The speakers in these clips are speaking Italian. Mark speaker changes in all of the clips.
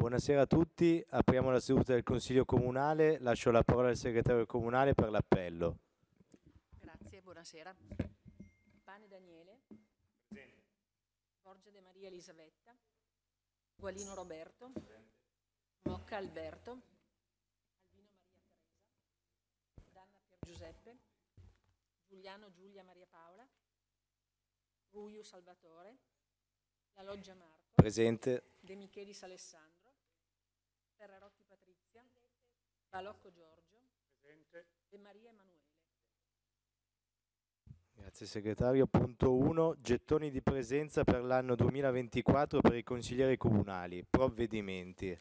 Speaker 1: Buonasera a tutti, apriamo la seduta del Consiglio Comunale, lascio la parola al segretario comunale per l'appello.
Speaker 2: Grazie, buonasera. Pane Daniele. Presente. Borgia De Maria Elisabetta. Gualino Roberto. Presente. Mocca Alberto. Albino Maria Teresa. Danna Pier Giuseppe. Giuliano Giulia Maria Paola. Ruiu Salvatore. La Loggia Marco.
Speaker 1: Presente.
Speaker 2: De Micheli Salessandro. Ferrarotti Patrizia, Balocco Giorgio Presente. e Maria Emanuele.
Speaker 1: Grazie segretario. Punto 1. Gettoni di presenza per l'anno 2024 per i consiglieri comunali. Provvedimenti.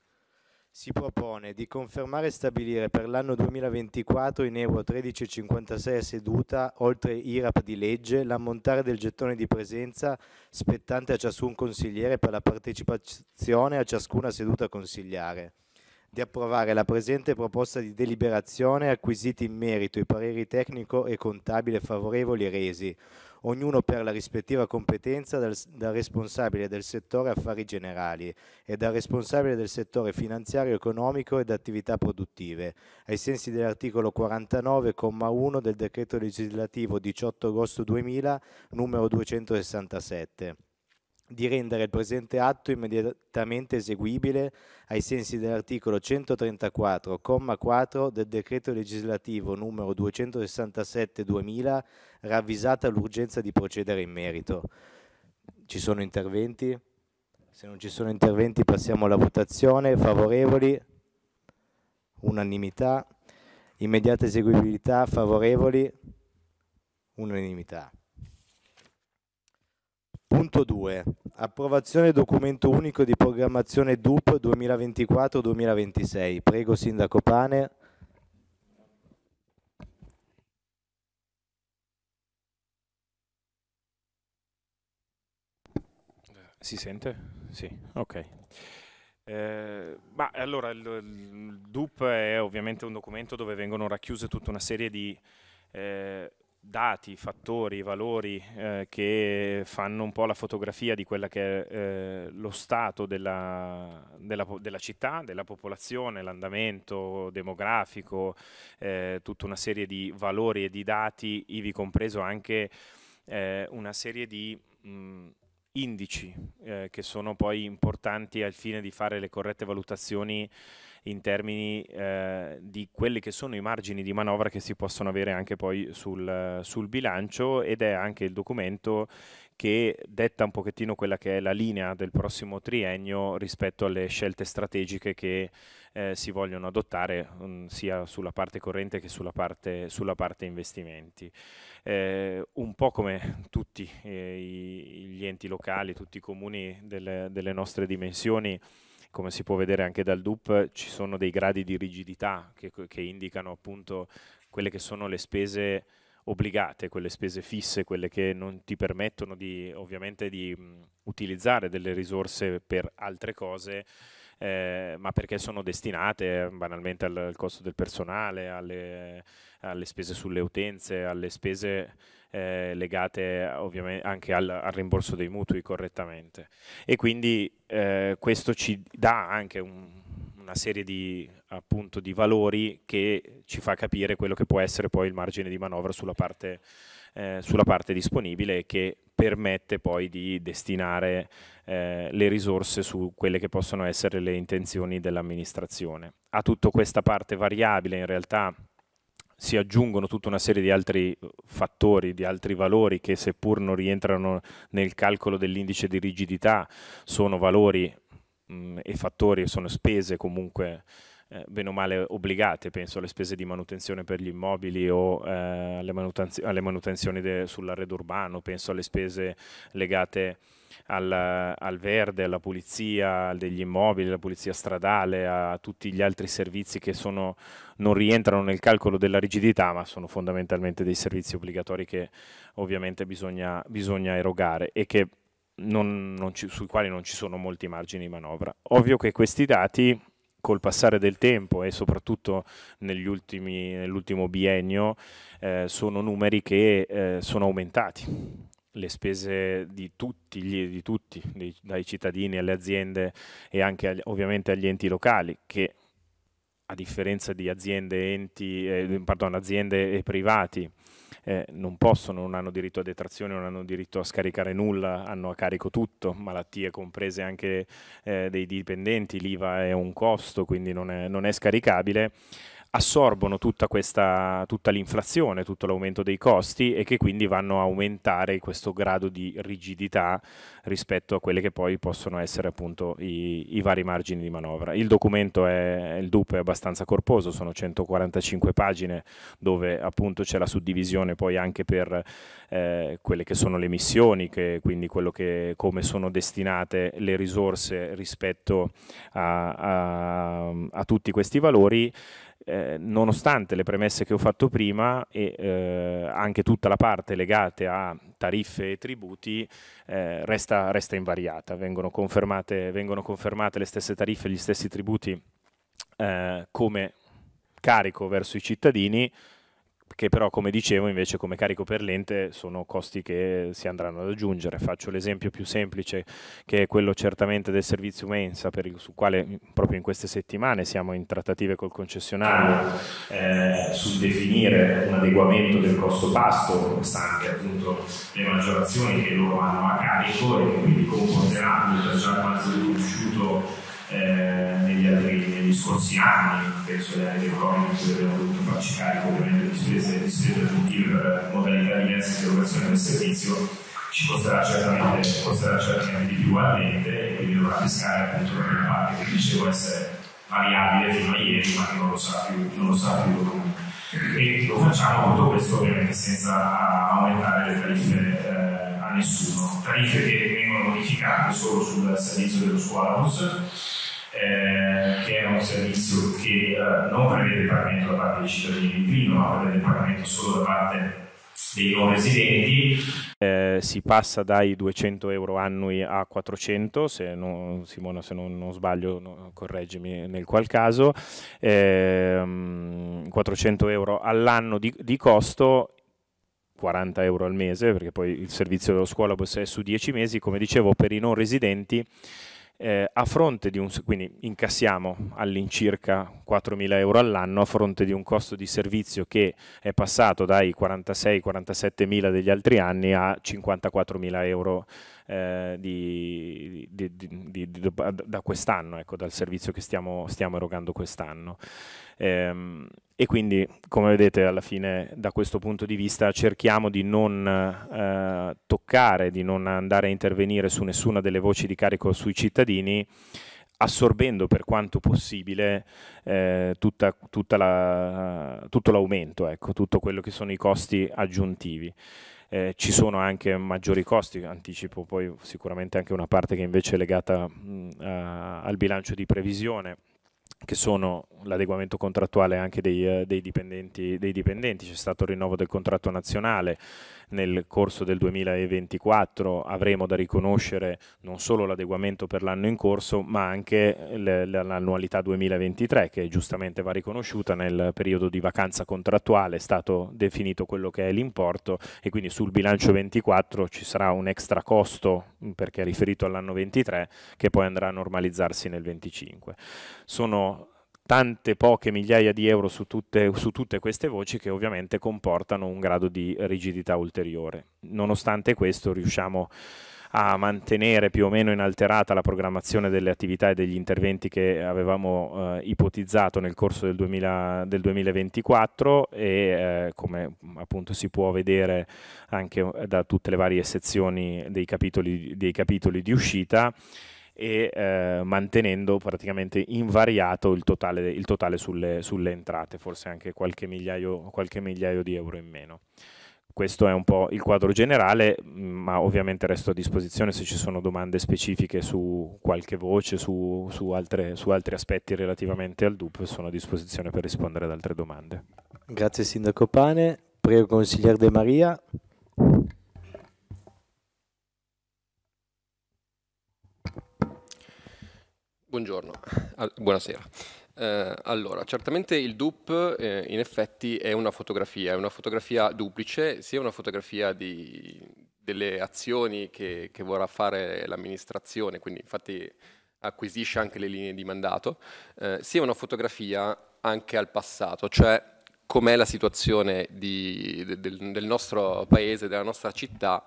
Speaker 1: Si propone di confermare e stabilire per l'anno 2024 in euro 13,56 a seduta, oltre IRAP di legge, l'ammontare del gettone di presenza spettante a ciascun consigliere per la partecipazione a ciascuna seduta consigliare di approvare la presente proposta di deliberazione acquisiti in merito i pareri tecnico e contabile favorevoli resi, ognuno per la rispettiva competenza dal, dal, responsabile del settore affari generali e dal responsabile del settore finanziario economico ed attività produttive, ai sensi dell'articolo 49,1 del decreto legislativo 18 agosto 2000 numero 267 di rendere il presente atto immediatamente eseguibile ai sensi dell'articolo 134,4 del decreto legislativo numero 267-2000, ravvisata l'urgenza di procedere in merito. Ci sono interventi? Se non ci sono interventi passiamo alla votazione. Favorevoli? Unanimità. Immediata eseguibilità? Favorevoli? Unanimità. Punto 2. Approvazione documento unico di programmazione DUP 2024-2026. Prego Sindaco Pane.
Speaker 3: Si sente? Sì, ok. Eh, allora il, il, DUP è ovviamente un documento dove vengono racchiuse tutta una serie di eh, dati, fattori, valori eh, che fanno un po' la fotografia di quella che è eh, lo stato della, della, della, città, della popolazione, l'andamento demografico, eh, tutta una serie di valori e di dati, ivi compreso anche eh, una serie di mh, indici eh, che sono poi importanti al fine di fare le corrette valutazioni in termini eh, di quelli che sono i margini di manovra che si possono avere anche poi sul, sul bilancio ed è anche il documento che detta un pochettino quella che è la linea del prossimo triennio rispetto alle scelte strategiche che eh, si vogliono adottare mh, mm, sia sulla parte corrente che sulla parte, sulla parte investimenti. Eh, un po' come tutti eh, gli enti locali, tutti i comuni delle, delle nostre dimensioni, come si può vedere anche dal DUP, ci sono dei gradi di rigidità che, che indicano appunto quelle che sono le spese obbligate, quelle spese fisse, quelle che non ti permettono di, ovviamente di mm, utilizzare delle risorse per altre cose, eh, ma perché sono destinate eh, banalmente al, al costo del personale, alle, alle, spese sulle utenze, alle spese eh, legate ovviamente anche al, al, rimborso dei mutui correttamente. E quindi eh, questo ci dà anche un, una serie di, appunto, di valori che ci fa capire quello che può essere poi il margine di manovra sulla parte, eh, sulla parte disponibile che permette poi di destinare eh, le risorse su quelle che possono essere le intenzioni dell'amministrazione. A tutta questa parte variabile in realtà si aggiungono tutta una serie di altri eh, fattori, di altri valori che seppur non rientrano nel calcolo dell'indice di rigidità, sono valori mh, mm, e fattori, sono spese comunque eh, bene o male obbligate, penso alle spese di manutenzione per gli immobili o eh, alle, manutenz alle, manutenzioni sull'arredo urbano, penso alle spese legate al, al, verde, alla pulizia degli immobili, alla pulizia stradale, a tutti gli altri servizi che sono, non rientrano nel calcolo della rigidità, ma sono fondamentalmente dei servizi obbligatori che ovviamente bisogna, bisogna erogare e che non, non ci, sui quali non ci sono molti margini di manovra. Ovvio che questi dati col passare del tempo e soprattutto ultimi, nell'ultimo biennio eh, sono numeri che eh, sono aumentati le spese di tutti, gli, di tutti dei, dai cittadini alle aziende e anche agli, ovviamente agli enti locali, che a differenza di aziende, enti, eh, pardon, aziende e privati, eh, non possono, non hanno diritto a detrazione, non hanno diritto a scaricare nulla, hanno a carico tutto, malattie comprese anche eh, dei dipendenti, l'IVA è un costo, quindi non è, non è scaricabile assorbono tutta, questa, tutta l'inflazione, tutto l'aumento dei costi e che quindi vanno a aumentare questo grado di rigidità rispetto a quelle che poi possono essere appunto i, i vari margini di manovra. Il documento, è, il DUP è abbastanza corposo, sono 145 pagine dove appunto c'è la suddivisione poi anche per eh, quelle che sono le missioni, che, quindi quello che, come sono destinate le risorse rispetto a, a, a tutti questi valori. Eh, nonostante le premesse che ho fatto prima e eh, anche tutta la parte legata a tariffe e tributi eh, resta, resta, invariata, vengono confermate, vengono confermate, le stesse tariffe e gli stessi tributi eh, come carico verso i cittadini, che però come dicevo invece come carico per lente sono costi che si andranno ad aggiungere. Faccio l'esempio più semplice che è quello certamente del servizio mensa per il, su quale proprio in queste settimane siamo in trattative col concessionario eh, sul definire un adeguamento del costo pasto, nonostante appunto le maggiorazioni che loro hanno a carico e quindi comporterà un tragiardo conosciuto eh, negli, altri, negli, scorsi anni, penso alle aree economiche abbiamo dovuto farci carico ovviamente di spese, di spese aggiuntive per modalità diverse di erogazione del servizio, ci costerà certamente, ci costerà certamente di più all'ente e quindi dovrà pescare appunto la una parte che dicevo essere variabile fino a ieri ma che non lo sa più, non lo sa più e lo facciamo tutto questo ovviamente senza aumentare le tariffe eh, a nessuno tariffe che vengono modificate solo sul servizio dello scuola eh, che è un servizio che eh, non prevede il pagamento da parte dei cittadini di primo, ma prevede il pagamento solo da parte dei non residenti. Eh, si passa dai 200 euro annui a 400, se non, Simona se non, non sbaglio no, correggimi nel qual caso, eh, 400 euro all'anno di, di costo 40 euro al mese, perché poi il servizio della scuola è su 10 mesi, come dicevo, per i non residenti eh, a fronte di un, quindi incassiamo all'incirca 4.000 euro all'anno a fronte di un costo di servizio che è passato dai 46-47.000 degli altri anni a 54.000 euro eh, di, di, di, da quest'anno, ecco, dal servizio che stiamo, stiamo erogando quest'anno. Ehm, e quindi, come vedete, alla fine da questo punto di vista cerchiamo di non eh, toccare, di non andare a intervenire su nessuna delle voci di carico sui cittadini, assorbendo per quanto possibile eh, tutta, tutta la, tutto l'aumento, ecco, tutto quello che sono i costi aggiuntivi. Eh, ci sono anche maggiori costi, anticipo poi sicuramente anche una parte che invece è legata mh, mm, a, al bilancio di previsione che sono l'adeguamento contrattuale anche dei, eh, dei, dipendenti, dei dipendenti, c'è stato il rinnovo del contratto nazionale, nel corso del 2024 avremo da riconoscere non solo l'adeguamento per l'anno in corso, ma anche eh, l'annualità 2023 che giustamente va riconosciuta nel periodo di vacanza contrattuale, è stato definito quello che è l'importo e quindi sul bilancio 24 ci sarà un extra costo mm, perché è riferito all'anno 23 che poi andrà a normalizzarsi nel 25. Sono tante poche migliaia di euro su tutte, su tutte, queste voci che ovviamente comportano un grado di rigidità ulteriore. Nonostante questo riusciamo a mantenere più o meno inalterata la programmazione delle attività e degli interventi che avevamo eh, ipotizzato nel corso del, 2000, del 2024 e eh, come appunto si può vedere anche da tutte le varie sezioni dei capitoli, dei capitoli di uscita e eh, mantenendo praticamente invariato il totale, il totale sulle, sulle, entrate, forse anche qualche migliaio, qualche migliaio, di euro in meno. Questo è un po' il quadro generale, mm, ma ovviamente resto a disposizione se ci sono domande specifiche su qualche voce, su, su, altre, su altri aspetti relativamente al DUP, sono a disposizione per rispondere ad altre domande. Grazie Sindaco Pane, prego consigliere De Maria.
Speaker 4: Buongiorno, buonasera. Eh, allora, certamente il DUP eh, in effetti è una fotografia, è una fotografia duplice, sia una fotografia di, delle azioni che, che vorrà fare l'amministrazione, quindi infatti acquisisce anche le linee di mandato, eh, sia una fotografia anche al passato, cioè com'è la situazione di, del, del nostro paese, della nostra città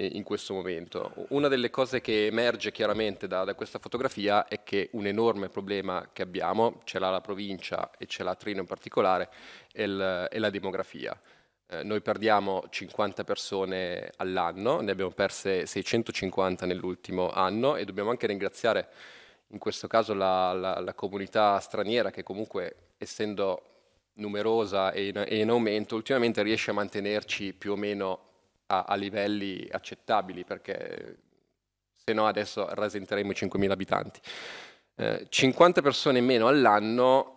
Speaker 4: eh, in questo momento. Una delle cose che emerge chiaramente da, da questa fotografia è che un enorme problema che abbiamo, ce l'ha la provincia e ce l'ha Trino in particolare, è, il, è la demografia. Eh, noi perdiamo 50 persone all'anno, ne abbiamo perse 650 nell'ultimo anno e dobbiamo anche ringraziare in questo caso la, la, la comunità straniera che comunque essendo numerosa e in, e in aumento ultimamente riesce a mantenerci più o meno a, a livelli accettabili, perché eh, se no adesso rasenteremo i 5.000 abitanti. Eh, 50 persone in meno all'anno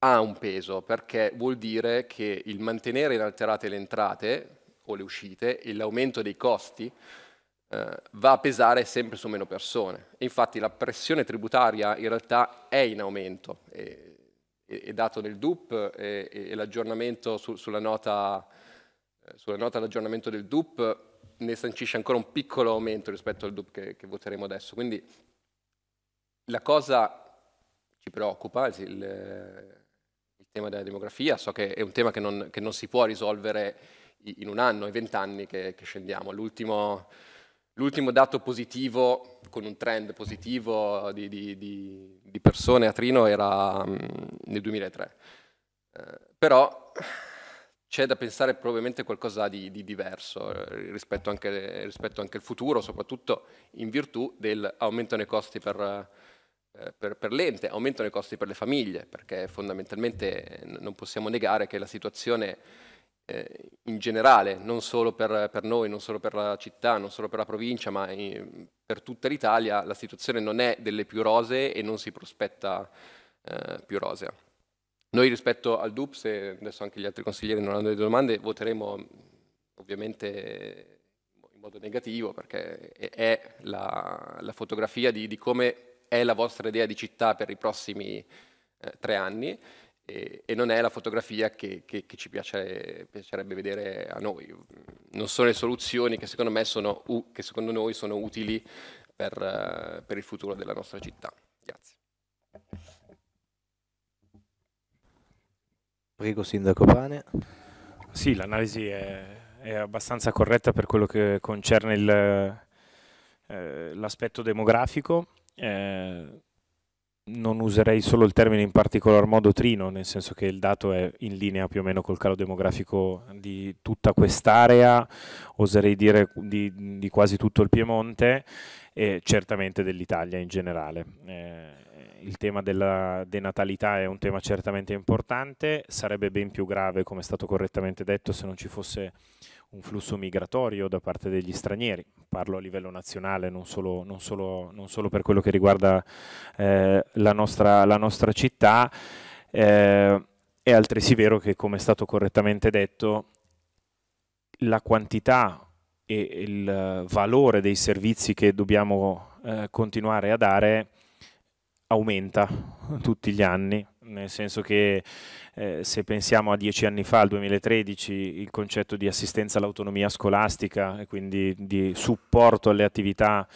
Speaker 4: ha un peso, perché vuol dire che il mantenere inalterate le entrate o le uscite e l'aumento dei costi eh, va a pesare sempre su meno persone. infatti la pressione tributaria in realtà è in aumento, è, è dato nel DUP e, l'aggiornamento su, sulla nota eh, sulla nota d'aggiornamento del DUP ne sancisce ancora un piccolo aumento rispetto al DUP che, che voteremo adesso. Quindi la cosa ci preoccupa, il, il, tema della demografia, so che è un tema che non, che non si può risolvere in un anno, in vent'anni che, che, scendiamo. L'ultimo, dato positivo, con un trend positivo di, di, di, di persone a Trino era mm, nel 2003. Eh, però c'è da pensare probabilmente qualcosa di, di diverso eh, rispetto anche, rispetto anche, al futuro, soprattutto in virtù del aumentano i costi per, eh, per, per l'ente, aumentano i costi per le famiglie, perché fondamentalmente eh, non possiamo negare che la situazione eh, in generale, non solo per, per, noi, non solo per la città, non solo per la provincia, ma in, per tutta l'Italia, la situazione non è delle più rosee e non si prospetta eh, più rosea. Noi rispetto al DUP, se adesso anche gli altri consiglieri non hanno delle domande, voteremo mm, ovviamente in modo negativo perché è la, la fotografia di, di, come è la vostra idea di città per i prossimi eh, tre anni e, e, non è la fotografia che, che, che ci piace, piacerebbe vedere a noi. Non sono le soluzioni che secondo, me sono, che secondo noi sono utili per, eh, per il futuro della nostra città. Grazie.
Speaker 3: Prego Sindaco Pane. Sì, l'analisi è, è, abbastanza corretta per quello che concerne eh, l'aspetto eh, demografico. Eh, non userei solo il termine in particolar modo trino, nel senso che il dato è in linea più o meno col calo demografico di tutta quest'area, oserei dire di, di, quasi tutto il Piemonte e certamente dell'Italia in generale. Eh, il tema della denatalità è un tema certamente importante, sarebbe ben più grave, come è stato correttamente detto, se non ci fosse un flusso migratorio da parte degli stranieri, parlo a livello nazionale, non solo, non solo, non solo per quello che riguarda eh, la, nostra, la, nostra, città. Eh, è altresì vero che, come è stato correttamente detto, la quantità e il valore dei servizi che dobbiamo eh, continuare a dare aumenta tutti gli anni, nel senso che eh, se pensiamo a dieci anni fa, al 2013, il concetto di assistenza all'autonomia scolastica e quindi di supporto alle attività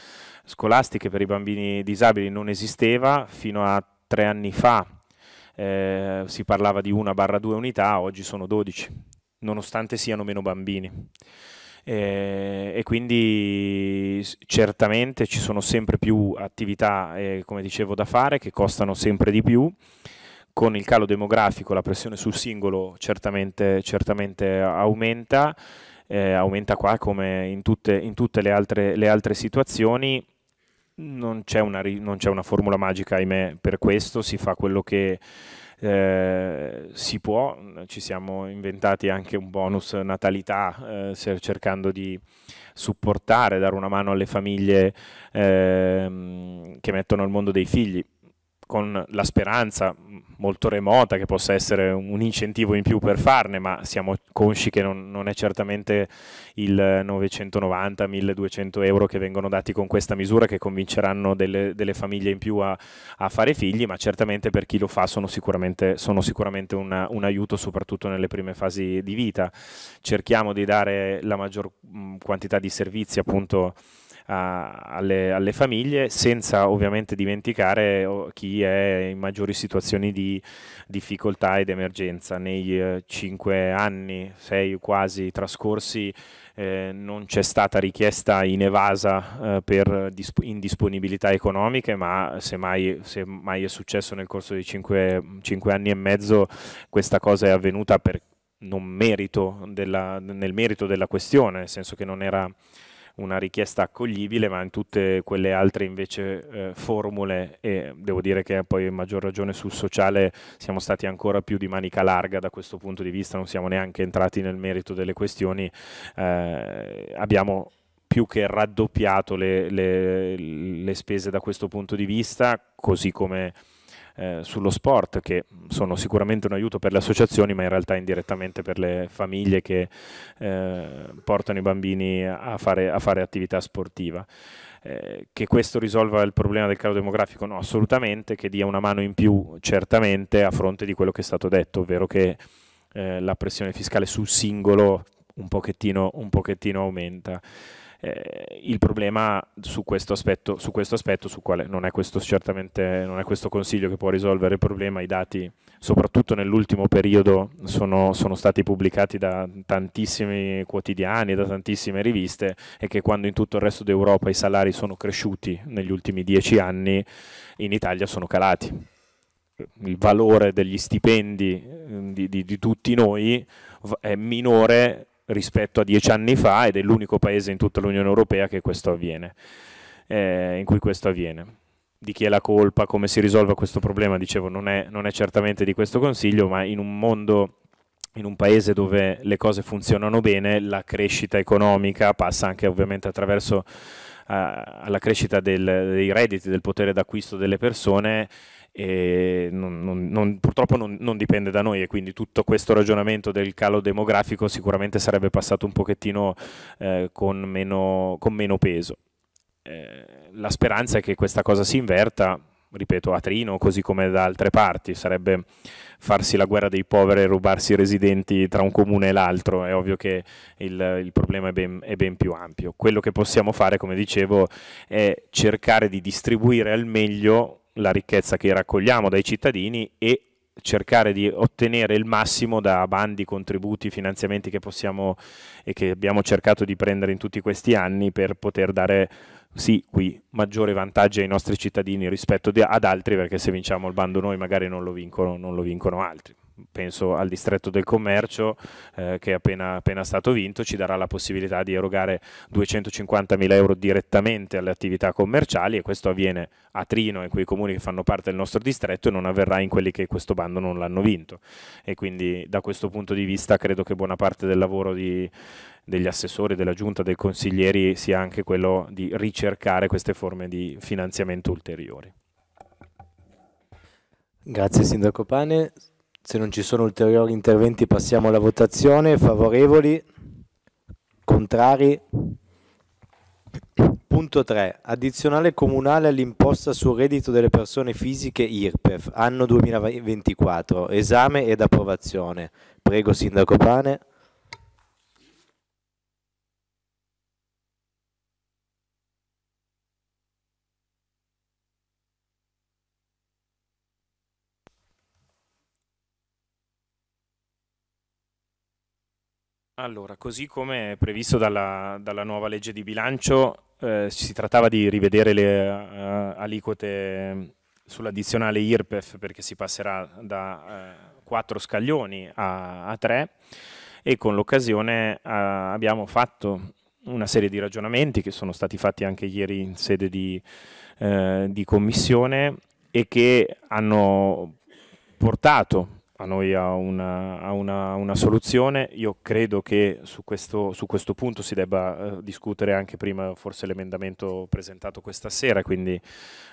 Speaker 3: scolastiche per i bambini disabili non esisteva, fino a tre anni fa eh, si parlava di una barra due unità, oggi sono 12, nonostante siano meno bambini eh, e quindi certamente ci sono sempre più attività, eh, come dicevo, da fare che costano sempre di più. Con il calo demografico la pressione sul singolo certamente, certamente aumenta, eh, aumenta qua come in tutte, in tutte le, altre, le altre situazioni. Non c'è, una, non c'è una formula magica, ahimè, per questo, si fa quello che, eh, si può, ci siamo inventati anche un bonus natalità eh, cercando di supportare, dare una mano alle famiglie ehm, che mettono al mondo dei figli con la speranza molto remota che possa essere un incentivo in più per farne, ma siamo consci che non, non è certamente il 990-1200 euro che vengono dati con questa misura che convinceranno delle, delle famiglie in più a, a, fare figli, ma certamente per chi lo fa sono sicuramente, sono sicuramente una, un aiuto, soprattutto nelle prime fasi di vita. Cerchiamo di dare la maggior quantità di servizi appunto alle, alle, famiglie, senza ovviamente dimenticare oh, chi è in maggiori situazioni di difficoltà ed emergenza. Nei eh, cinque anni, sei quasi trascorsi, eh, non c'è stata richiesta in evasa eh, per disp indisponibilità economiche, ma semmai, semmai è successo nel corso dei cinque, cinque anni e mezzo questa cosa è avvenuta per non merito della, nel merito della questione, nel senso che non era una richiesta accoglibile, ma in tutte quelle altre invece eh, formule e devo dire che poi in maggior ragione sul sociale siamo stati ancora più di manica larga da questo punto di vista, non siamo neanche entrati nel merito delle questioni, eh, abbiamo più che raddoppiato le, le, le spese da questo punto di vista, così come eh, sullo sport, che sono sicuramente un aiuto per le associazioni, ma in realtà indirettamente per le famiglie che eh, portano i bambini a fare, a fare attività sportiva. Eh, che questo risolva il problema del calo demografico? No, assolutamente, che dia una mano in più, certamente, a fronte di quello che è stato detto, ovvero che eh, la pressione fiscale sul singolo un pochettino, un pochettino aumenta eh, il problema su questo aspetto, su questo aspetto, su quale non è questo certamente, non è questo consiglio che può risolvere il problema, i dati soprattutto nell'ultimo periodo sono, sono stati pubblicati da tantissimi quotidiani, da tantissime riviste e che quando in tutto il resto d'Europa i salari sono cresciuti negli ultimi dieci anni, in Italia sono calati il valore degli stipendi eh, di, di, di, tutti noi è minore rispetto a dieci anni fa ed è l'unico paese in tutta l'Unione Europea avviene, eh, in cui questo avviene. Di chi è la colpa, come si risolve questo problema, dicevo, non è, non è certamente di questo Consiglio, ma in un mondo in un paese dove le cose funzionano bene, la crescita economica passa anche ovviamente attraverso uh, eh, la crescita del, dei redditi, del potere d'acquisto delle persone e non, non, non, purtroppo non, dipende da noi e quindi tutto questo ragionamento del calo demografico sicuramente sarebbe passato un pochettino eh, con, meno, con, meno, peso. Eh, la speranza è che questa cosa si inverta, ripeto, a Trino così come da altre parti, sarebbe farsi la guerra dei poveri e rubarsi i residenti tra un comune e l'altro, è ovvio che il, il problema è ben, è ben, più ampio. Quello che possiamo fare, come dicevo, è cercare di distribuire al meglio la ricchezza che raccogliamo dai cittadini e cercare di ottenere il massimo da bandi, contributi, finanziamenti che possiamo e che abbiamo cercato di prendere in tutti questi anni per poter dare sì, qui maggiore vantaggio ai nostri cittadini rispetto ad altri, perché se vinciamo il bando noi magari non lo vincono, non lo vincono altri penso al distretto del commercio eh, che è appena, appena, stato vinto, ci darà la possibilità di erogare 250 mila euro direttamente alle attività commerciali e questo avviene a Trino e quei comuni che fanno parte del nostro distretto e non avverrà in quelli che questo bando non l'hanno vinto. E quindi da questo punto di vista credo che buona parte del lavoro di, degli assessori, della giunta, dei consiglieri sia anche quello di ricercare queste forme di finanziamento ulteriori.
Speaker 1: Grazie Sindaco Pane.
Speaker 3: Se non ci sono ulteriori
Speaker 1: interventi passiamo alla votazione. Favorevoli? Contrari? Punto 3. Addizionale comunale all'imposta sul reddito delle persone fisiche IRPEF, anno 2024. Esame ed approvazione. Prego Sindaco Pane.
Speaker 3: Allora, così come previsto dalla, dalla, nuova legge di bilancio, eh, si trattava di rivedere le uh, aliquote mm, sull'addizionale IRPEF perché si passerà da uh, eh, 4 scaglioni a, a 3 e con l'occasione uh, abbiamo fatto una serie di ragionamenti che sono stati fatti anche ieri in sede di, di commissione e che hanno portato a noi ha una, ha una, una soluzione. Io credo che su questo, su questo punto si debba eh, discutere anche prima forse l'emendamento presentato questa sera, quindi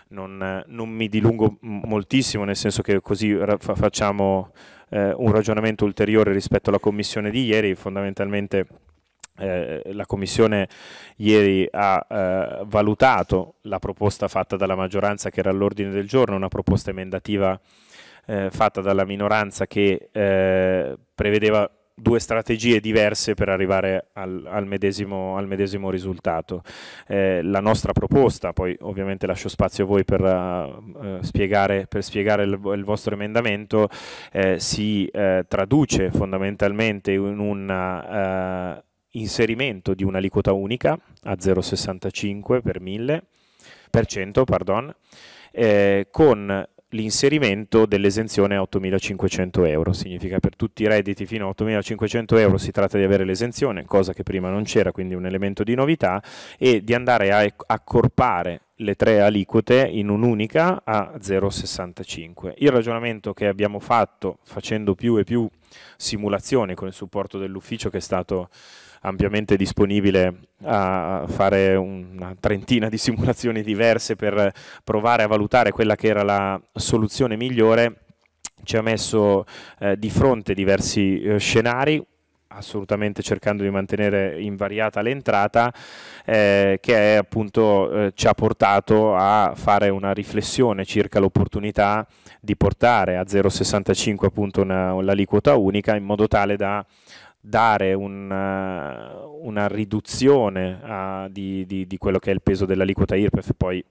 Speaker 3: non, non mi dilungo moltissimo, nel senso che così fa facciamo eh, un ragionamento ulteriore rispetto alla commissione di ieri, fondamentalmente... Eh, la Commissione ieri ha eh, valutato la proposta fatta dalla maggioranza che era all'ordine del giorno, una proposta emendativa eh, fatta dalla minoranza che eh, prevedeva due strategie diverse per arrivare al, al, medesimo, al medesimo, risultato. Eh, la nostra proposta, poi ovviamente lascio spazio a voi per, uh, spiegare, per spiegare, il, il, vostro emendamento, eh, si eh, traduce fondamentalmente in un uh, inserimento di un'aliquota unica a 0,65 per 1000 per cento, pardon, con l'inserimento dell'esenzione a 8.500 euro. Significa per tutti i redditi fino a 8.500 euro si tratta di avere l'esenzione, cosa che prima non c'era, quindi un elemento di novità, e di andare a accorpare le tre aliquote in un'unica a 0,65. Il ragionamento che abbiamo fatto facendo più e più simulazioni con il supporto dell'ufficio che è stato ampiamente disponibile a fare una trentina di simulazioni diverse per provare a valutare quella che era la soluzione migliore, ci ha messo eh, di fronte diversi eh, scenari, assolutamente cercando di mantenere invariata l'entrata, eh, che è, appunto eh, ci ha portato a fare una riflessione circa l'opportunità di portare a 0,65 appunto l'aliquota unica in modo tale da dare un, eh, una riduzione a, di, di, di, quello che è il peso dell'aliquota IRPEF, poi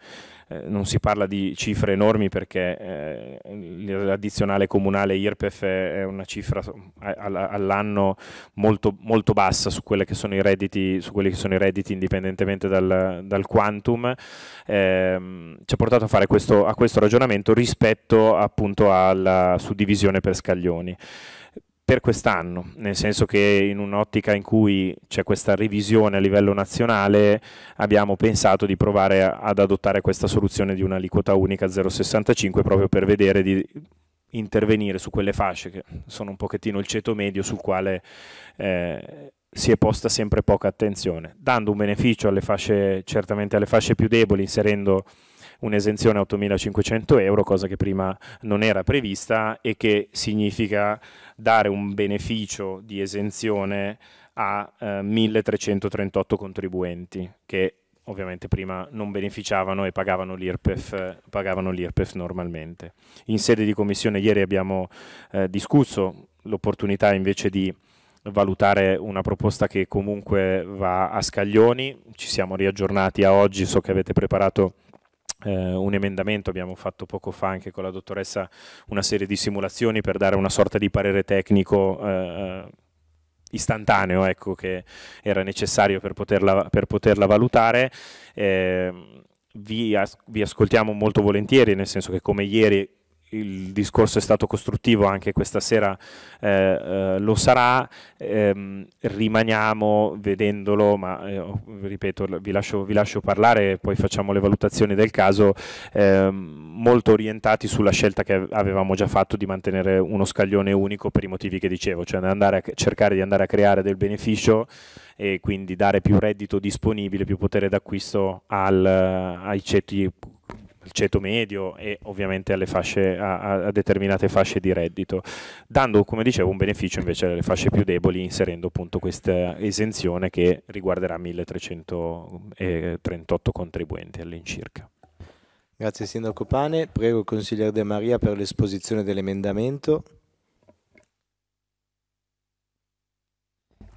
Speaker 3: eh, non si parla di cifre enormi perché eh, l'addizionale comunale IRPEF è una cifra all'anno molto, molto bassa su, redditi, su, quelli che sono i redditi indipendentemente dal, dal quantum, eh, ci ha portato a fare questo, a questo ragionamento rispetto appunto alla suddivisione per scaglioni per quest'anno, nel senso che in un'ottica in cui c'è questa revisione a livello nazionale abbiamo pensato di provare ad adottare questa soluzione di un'aliquota unica 0,65 proprio per vedere di intervenire su quelle fasce che sono un pochettino il ceto medio sul quale eh, si è posta sempre poca attenzione, dando un beneficio alle fasce, certamente alle fasce più deboli, inserendo un'esenzione a 8.500 euro, cosa che prima non era prevista e che significa dare un beneficio di esenzione a eh, 1338 contribuenti che ovviamente prima non beneficiavano e pagavano l'IRPEF, pagavano l'IRPEF normalmente. In sede di commissione ieri abbiamo eh, discusso l'opportunità invece di valutare una proposta che comunque va a scaglioni, ci siamo riaggiornati a oggi, so che avete preparato eh, un emendamento, abbiamo fatto poco fa anche con la dottoressa una serie di simulazioni per dare una sorta di parere tecnico eh, istantaneo ecco, che era necessario per poterla, per poterla valutare. Eh, vi, as vi ascoltiamo molto volentieri, nel senso che come ieri il discorso è stato costruttivo, anche questa sera eh, eh, lo sarà, ehm, rimaniamo vedendolo, ma eh, ripeto, vi lascio, vi lascio parlare poi facciamo le valutazioni del caso, ehm, molto orientati sulla scelta che avevamo già fatto di mantenere uno scaglione unico per i motivi che dicevo, cioè andare a cercare di andare a creare del beneficio e quindi dare più reddito disponibile, più potere d'acquisto ai ceti al ceto medio e ovviamente fasce, a, a, determinate fasce di reddito, dando come dicevo un beneficio invece alle fasce più deboli inserendo appunto questa esenzione che riguarderà 1338 eh, contribuenti all'incirca.
Speaker 1: Grazie Sindaco Pane, prego consigliere De Maria per l'esposizione dell'emendamento.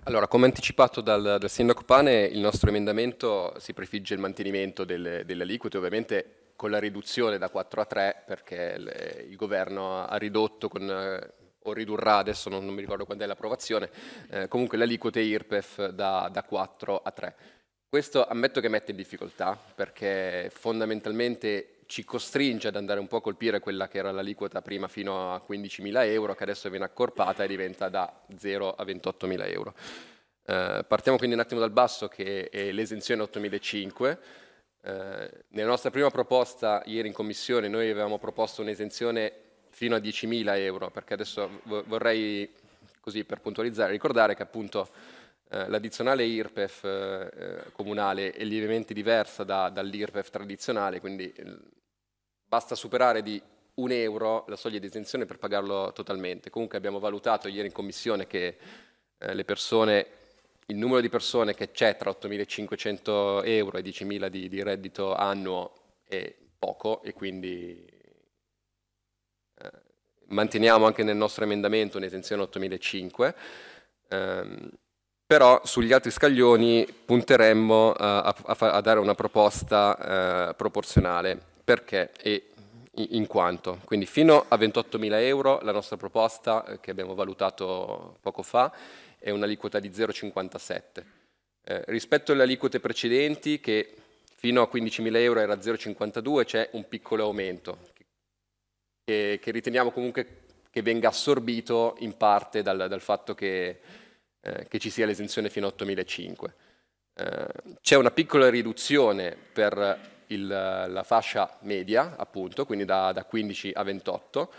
Speaker 4: Allora, come anticipato dal, dal, Sindaco Pane, il nostro emendamento si prefigge il mantenimento delle, delle, aliquote, ovviamente con la riduzione da 4 a 3 perché le, il governo ha ridotto con, eh, o ridurrà, adesso non, non mi ricordo quando è l'approvazione, eh, comunque le IRPEF da, da 4 a 3. Questo ammetto che mette in difficoltà perché fondamentalmente ci costringe ad andare un po' a colpire quella che era l'aliquota prima fino a 15.000 euro, che adesso viene accorpata e diventa da 0 a 28.000 euro. Eh, partiamo quindi un attimo dal basso, che è l'esenzione 8.500 eh, nella nostra prima proposta ieri in commissione noi avevamo proposto un'esenzione fino a 10.000 euro, perché adesso vorrei, così per puntualizzare, ricordare che appunto eh, l'addizionale IRPEF eh, comunale è lievemente diversa da, dall'IRPEF tradizionale, quindi eh, basta superare di un euro la soglia di esenzione per pagarlo totalmente. Comunque abbiamo valutato ieri in commissione che eh, le persone il numero di persone che c'è tra 8.500 euro e 10.000 di, di, reddito annuo è poco e quindi eh, manteniamo anche nel nostro emendamento un'esenzione 8.500, ehm, però sugli altri scaglioni punteremmo eh, a, a, a, dare una proposta eh, proporzionale. Perché? E in quanto? Quindi fino a 28.000 euro la nostra proposta eh, che abbiamo valutato poco fa è un'aliquota di 0,57. Eh, rispetto alle aliquote precedenti, che fino a 15.000 euro era 0,52, c'è un piccolo aumento, che, che, riteniamo comunque che venga assorbito in parte dal, dal fatto che, eh, che, ci sia l'esenzione fino a 8.500. Eh, c'è una piccola riduzione per il, la fascia media, appunto, quindi da, da 15 a 28,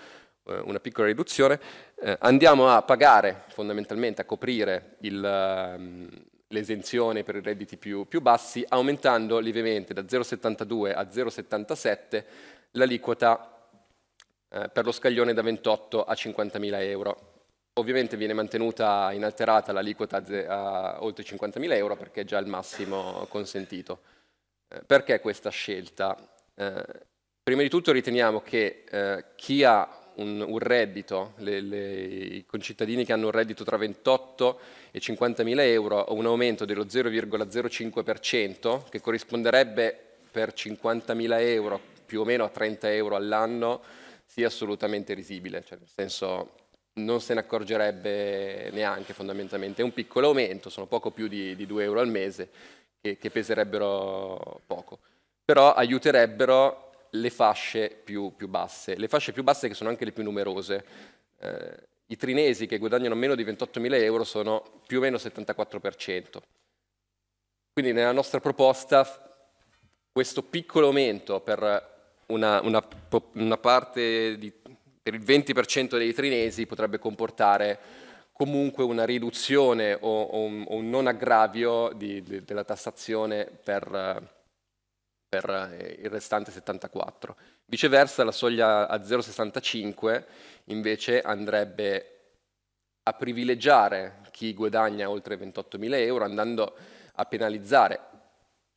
Speaker 4: eh, una piccola riduzione, eh, andiamo a pagare fondamentalmente, a coprire ehm, l'esenzione per i redditi più, più, bassi, aumentando lievemente da 0,72 a 0,77 l'aliquota eh, per lo scaglione da 28 a 50.000 euro. Ovviamente viene mantenuta inalterata l'aliquota a, oltre 50.000 euro perché è già il massimo consentito. Eh, perché questa scelta? Eh, prima di tutto riteniamo che chi ha un, un reddito, le, le, i concittadini che hanno un reddito tra 28 e 50 mila euro, un aumento dello 0,05% che corrisponderebbe per 50 mila euro più o meno a 30 euro all'anno, sia assolutamente risibile, cioè nel senso non se ne accorgerebbe neanche fondamentalmente, è un piccolo aumento, sono poco più di, di 2 euro al mese che, che peserebbero poco, però aiuterebbero le fasce più, più, basse, le fasce più basse che sono anche le più numerose. Eh, I trinesi che guadagnano meno di 28.000 euro sono più o meno 74%. Quindi nella nostra proposta questo piccolo aumento per una, una, una parte di, per il 20% dei trinesi potrebbe comportare comunque una riduzione o, o, un, o un, non aggravio di, di, della tassazione per per eh, il restante 74. Viceversa la soglia a 0,65 invece andrebbe a privilegiare chi guadagna oltre 28.000 euro andando a penalizzare,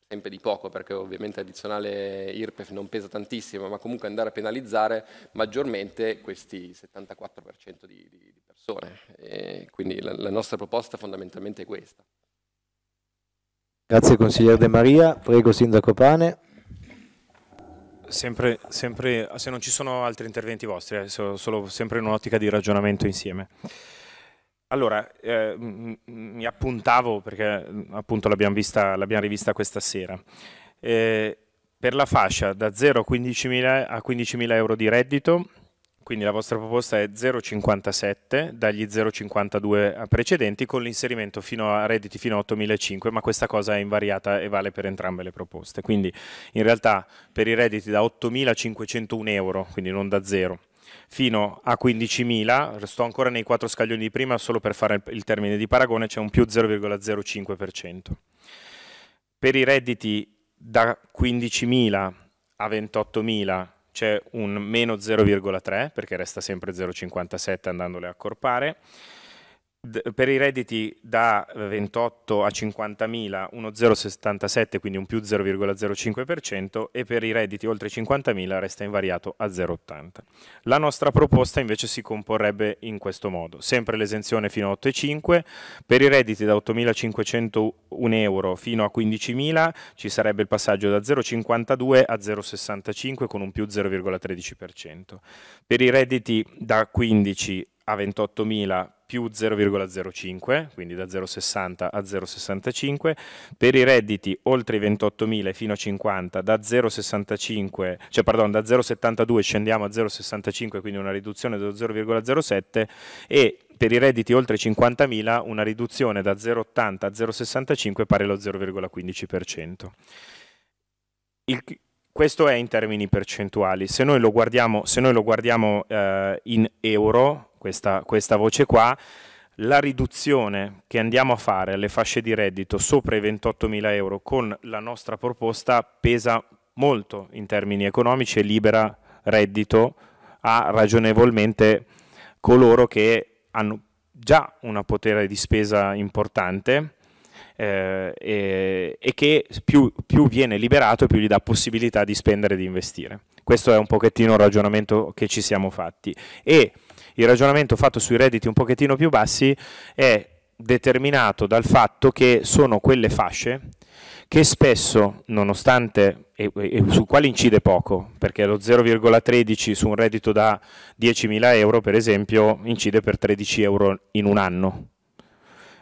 Speaker 4: sempre di poco perché ovviamente l'addizionale IRPEF non pesa tantissimo, ma comunque andare a penalizzare maggiormente questi 74% di, di, di, persone. E quindi la, la nostra proposta fondamentalmente è questa.
Speaker 1: Grazie consigliere De Maria, prego Sindaco Pane.
Speaker 4: Sempre, sempre, se non ci
Speaker 3: sono altri interventi vostri, eh, solo sempre in un'ottica di ragionamento insieme. Allora, eh, mi appuntavo perché mm, appunto l'abbiamo, rivista questa sera. Eh, per la fascia da 0 a 15.000 15 euro di reddito, quindi la vostra proposta è 0,57 dagli 0,52 precedenti con l'inserimento fino a redditi fino a 8.500, ma questa cosa è invariata e vale per entrambe le proposte. Quindi in realtà per i redditi da 8.501 euro, quindi non da zero, fino a 15.000, sto ancora nei quattro scaglioni di prima, solo per fare il termine di paragone, c'è un più 0,05%. Per i redditi da 15.000 a 28.000 c'è un meno 0,3 perché resta sempre 0,57 andandole a accorpare per i redditi da 28 eh, a 50.000 uno 0,77, quindi un più 0,05% e per i redditi oltre 50.000 resta invariato a 0,80. La nostra proposta invece si comporrebbe in questo modo, sempre l'esenzione fino a 8,5, per i redditi da 8.501 euro fino a 15.000 ci sarebbe il passaggio da 0,52 a 0,65 con un più 0,13%. Per i redditi da 15 a 28.000 più 0,05, quindi da 0,60 a 0,65, per i redditi oltre i 28.000 fino a 50 da 0,65, cioè pardon, da 0,72 scendiamo a 0,65, quindi una riduzione dello 0,07 e per i redditi oltre 50.000 una riduzione da 0,80 a 0,65 pari allo 0,15%. Il, questo è in termini percentuali. Se noi lo guardiamo, noi lo guardiamo eh, in euro, questa, questa voce qua, la riduzione che andiamo a fare alle fasce di reddito sopra i 28.000 euro con la nostra proposta pesa molto in termini economici e libera reddito a ragionevolmente coloro che hanno già una potere di spesa importante eh, e, e, che più, più, viene liberato più gli dà possibilità di spendere e di investire. Questo è un pochettino il ragionamento che ci siamo fatti. E il ragionamento fatto sui redditi un pochettino più bassi è determinato dal fatto che sono quelle fasce che spesso, nonostante e, e su quali incide poco, perché lo 0,13 su un reddito da 10.000 euro, per esempio, incide per 13 euro in un anno,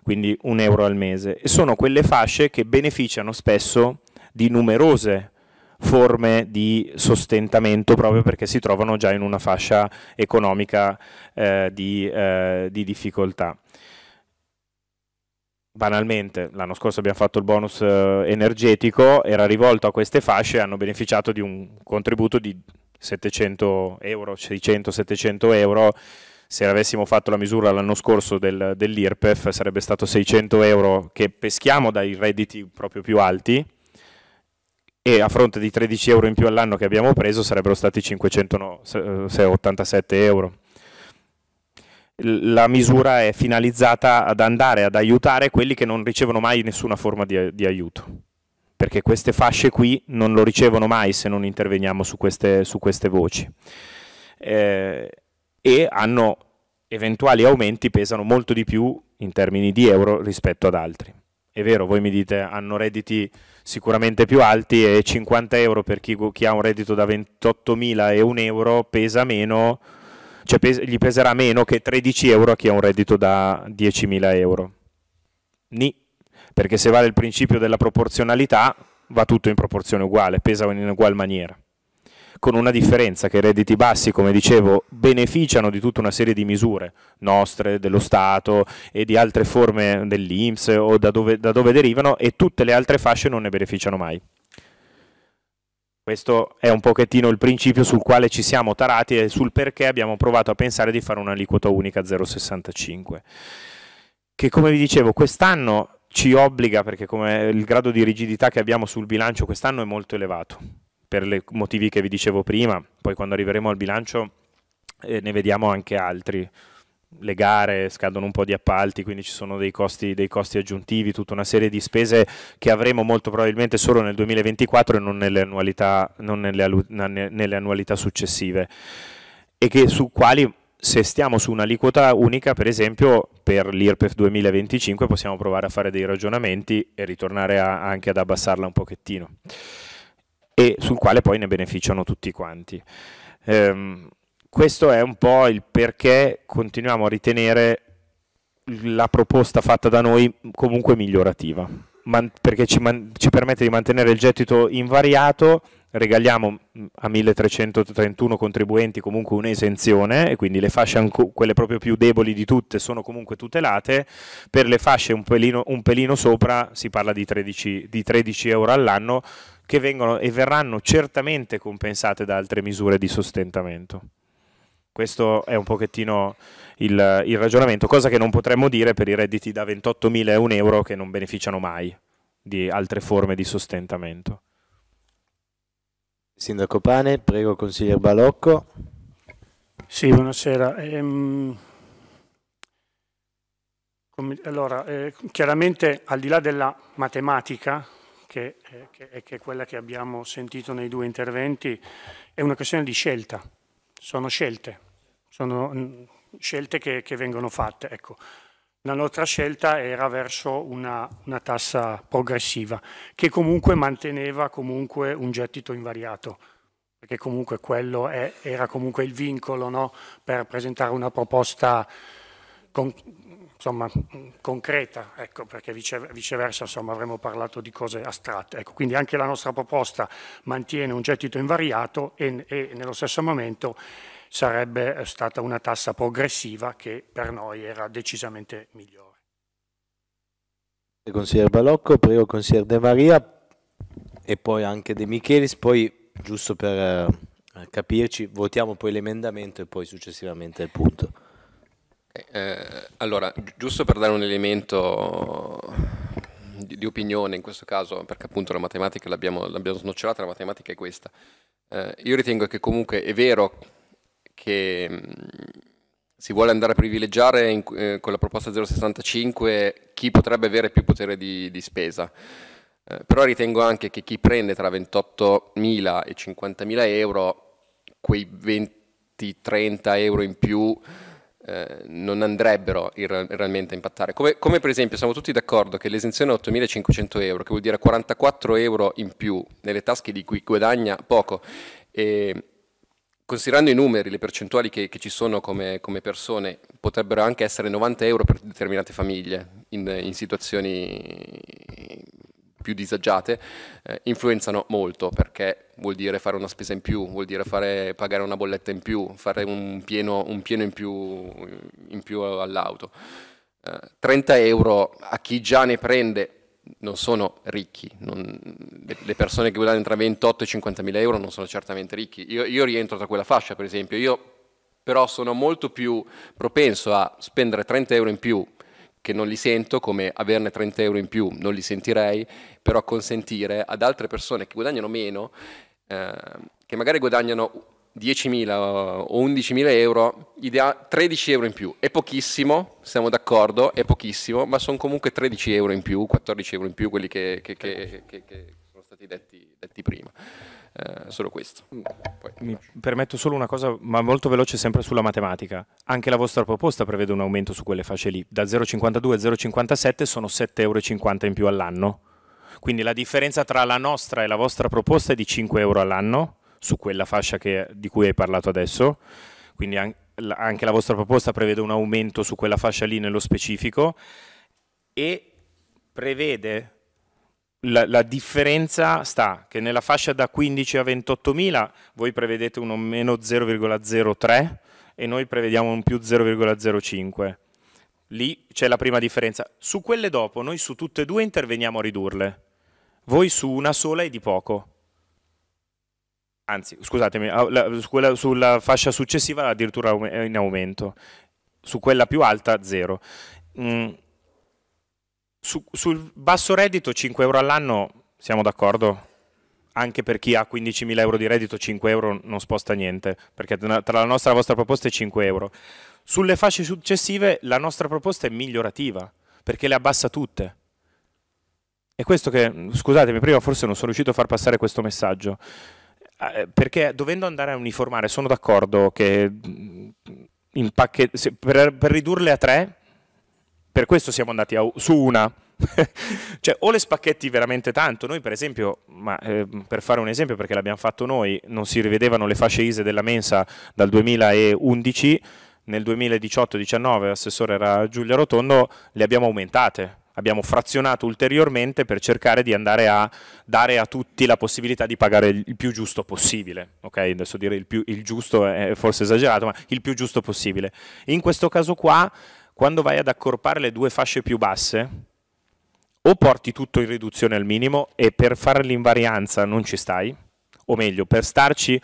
Speaker 3: quindi un euro al mese. E sono quelle fasce che beneficiano spesso di numerose forme di sostentamento proprio perché si trovano già in una fascia economica eh, di, eh, di difficoltà banalmente, l'anno scorso abbiamo fatto il bonus eh, energetico, era rivolto a queste fasce e hanno beneficiato di un contributo di 700 euro, 600-700 euro. Se avessimo fatto la misura l'anno scorso del, dell'IRPEF sarebbe stato 600 euro che peschiamo dai redditi proprio più alti, e a fronte di 13 euro in più all'anno che abbiamo preso sarebbero stati 587 eh, euro. La misura è finalizzata ad andare ad aiutare quelli che non ricevono mai nessuna forma di, di aiuto perché queste fasce qui non lo ricevono mai se non interveniamo su queste, su queste voci. Eh, e hanno eventuali aumenti pesano molto di più in termini di euro rispetto ad altri. È vero, voi mi dite hanno redditi sicuramente più alti e 50 euro per chi, chi ha un reddito da 28.000 e 1 euro pesa meno, cioè pes- gli peserà meno che 13 euro a chi ha un reddito da 10.000 euro. Ni, perché se vale il principio della proporzionalità va tutto in proporzione uguale, pesa in ugual maniera con una differenza che i redditi bassi, come dicevo, beneficiano di tutta una serie di misure nostre, dello Stato e di altre forme dell'Inps o da dove, da dove derivano e tutte le altre fasce non ne beneficiano mai. Questo è un pochettino il principio sul quale ci siamo tarati e sul perché abbiamo provato a pensare di fare un'aliquota unica 0,65. Che come vi dicevo, quest'anno ci obbliga, perché il grado di rigidità che abbiamo sul bilancio quest'anno è molto elevato, per i motivi che vi dicevo prima, poi quando arriveremo al bilancio eh, ne vediamo anche altri. Le gare scadono un po' di appalti, quindi ci sono dei costi, dei costi aggiuntivi, tutta una serie di spese che avremo molto probabilmente solo nel 2024 e non nelle annualità, non nelle, nelle annualità successive e che, su quali se stiamo su un'aliquota unica, per esempio per l'IRPEF 2025, possiamo provare a fare dei ragionamenti e ritornare a, anche ad abbassarla un pochettino e sul quale poi ne beneficiano tutti quanti. Ehm, questo è un po' il perché continuiamo a ritenere la proposta fatta da noi comunque migliorativa, perché ci, ci permette di mantenere il gettito invariato regaliamo mm, a 1331 contribuenti comunque un'esenzione e quindi le fasce quelle proprio più deboli di tutte sono comunque tutelate, per le fasce un pelino, un pelino sopra si parla di 13, di 13 euro all'anno che vengono e verranno certamente compensate da altre misure di sostentamento. Questo è un pochettino il, il ragionamento, cosa che non potremmo dire per i redditi da 28.000 e 1 euro che non beneficiano mai di altre forme di sostentamento. Sindaco Pane, prego consigliere
Speaker 1: Balocco.
Speaker 3: Sì, buonasera. Ehm, allora, eh, chiaramente al di là della matematica, che, eh, che, che, è quella che abbiamo sentito nei due interventi, è una questione di scelta. Sono scelte, sono mm, scelte che, che vengono fatte. Ecco. La nostra scelta era verso una, una tassa progressiva che comunque manteneva comunque un gettito invariato perché comunque quello è, era comunque il vincolo no? per presentare una proposta con, insomma, concreta, ecco, perché viceversa insomma, avremmo parlato di cose astratte. Ecco, quindi anche la nostra proposta mantiene un gettito invariato e, e nello stesso momento sarebbe stata una tassa progressiva che per noi era decisamente migliore.
Speaker 1: Consigliere Balocco, prego consigliere De Maria e poi anche De Michelis, poi giusto per eh, capirci votiamo poi
Speaker 4: l'emendamento e poi successivamente il punto. Eh, eh allora, giusto per dare un elemento di, di, opinione in questo caso, perché appunto la matematica l'abbiamo, snocciolata, la matematica è questa. Eh, io ritengo che comunque è vero che si vuole andare a privilegiare in, eh, con la proposta 065 chi potrebbe avere più potere di, di spesa. Eh, però ritengo anche che chi prende tra 28.000 e 50.000 euro, quei 20-30 euro in più eh, non andrebbero realmente a impattare. Come, come, per esempio siamo tutti d'accordo che l'esenzione a 8.500 euro, che vuol dire 44 euro in più nelle tasche di chi guadagna poco, e considerando i numeri, le percentuali che, che ci sono come, come, persone, potrebbero anche essere 90 euro per determinate famiglie in, in situazioni più disagiate, eh, influenzano molto perché vuol dire fare una spesa in più, vuol dire fare, pagare una bolletta in più, fare un pieno, un pieno in, più, in più all'auto. 30 eh, euro a chi già ne prende non sono ricchi, non, le, persone che guadagnano tra 28 e 50 mila euro non sono certamente ricchi, io, io rientro tra quella fascia per esempio, io però sono molto più propenso a spendere 30 euro in più che non li sento, come averne 30 euro in più non li sentirei, però consentire ad altre persone che guadagnano meno, eh, che magari guadagnano 10.000 o 11.000 euro, idea- 13 euro in più. È pochissimo, siamo d'accordo, è pochissimo, ma sono comunque 13 euro in più, 14 euro in più quelli che, che, che, che sono stati detti, detti prima. Eh, solo questo.
Speaker 3: Mm. Poi, Mi lascio. permetto solo una cosa, ma molto veloce sempre sulla matematica. Anche la vostra proposta prevede un aumento su quelle fasce lì. Da 0,52 a 0,57 sono 7,50 euro in più all'anno. Quindi la differenza tra la nostra e la vostra proposta è di 5 euro all'anno su quella fascia che, di cui hai parlato adesso, quindi an anche la vostra proposta prevede un aumento su quella fascia lì nello specifico e prevede la, la, differenza sta che nella fascia da 15 a 28 mila voi prevedete uno meno 0,03 e noi prevediamo un più 0,05. Lì c'è la prima differenza. Su quelle dopo noi su tutte e due interveniamo a ridurle. Voi su una sola è di poco anzi scusatemi, la, su quella, sulla fascia successiva addirittura in aumento, su quella più alta zero. Mm. Su, sul basso reddito 5 euro all'anno siamo d'accordo? Anche per chi ha 15.000 euro di reddito 5 euro non sposta niente, perché tra la nostra e la vostra proposta è 5 euro. Sulle fasce successive la nostra proposta è migliorativa, perché le abbassa tutte. E questo che, scusatemi, prima forse non sono riuscito a far passare questo messaggio. Ah, eh, perché dovendo andare a uniformare, sono d'accordo che mm, pacchet- per, per, ridurle a tre, per questo siamo andati a, su una. cioè, o le spacchetti veramente tanto, noi per esempio, ma, eh, per fare un esempio perché l'abbiamo fatto noi, non si rivedevano le fasce ISE della mensa dal 2011, nel 2018-19 l'assessore era Giulia Rotondo, le abbiamo aumentate abbiamo frazionato ulteriormente per cercare di andare a dare a tutti la possibilità di pagare il più giusto possibile. Okay? Adesso dire il, più, il giusto è forse esagerato, ma il più giusto possibile. In questo caso qua, quando vai ad accorpare le due fasce più basse, o porti tutto in riduzione al minimo e per fare l'invarianza non ci stai, o meglio, per starci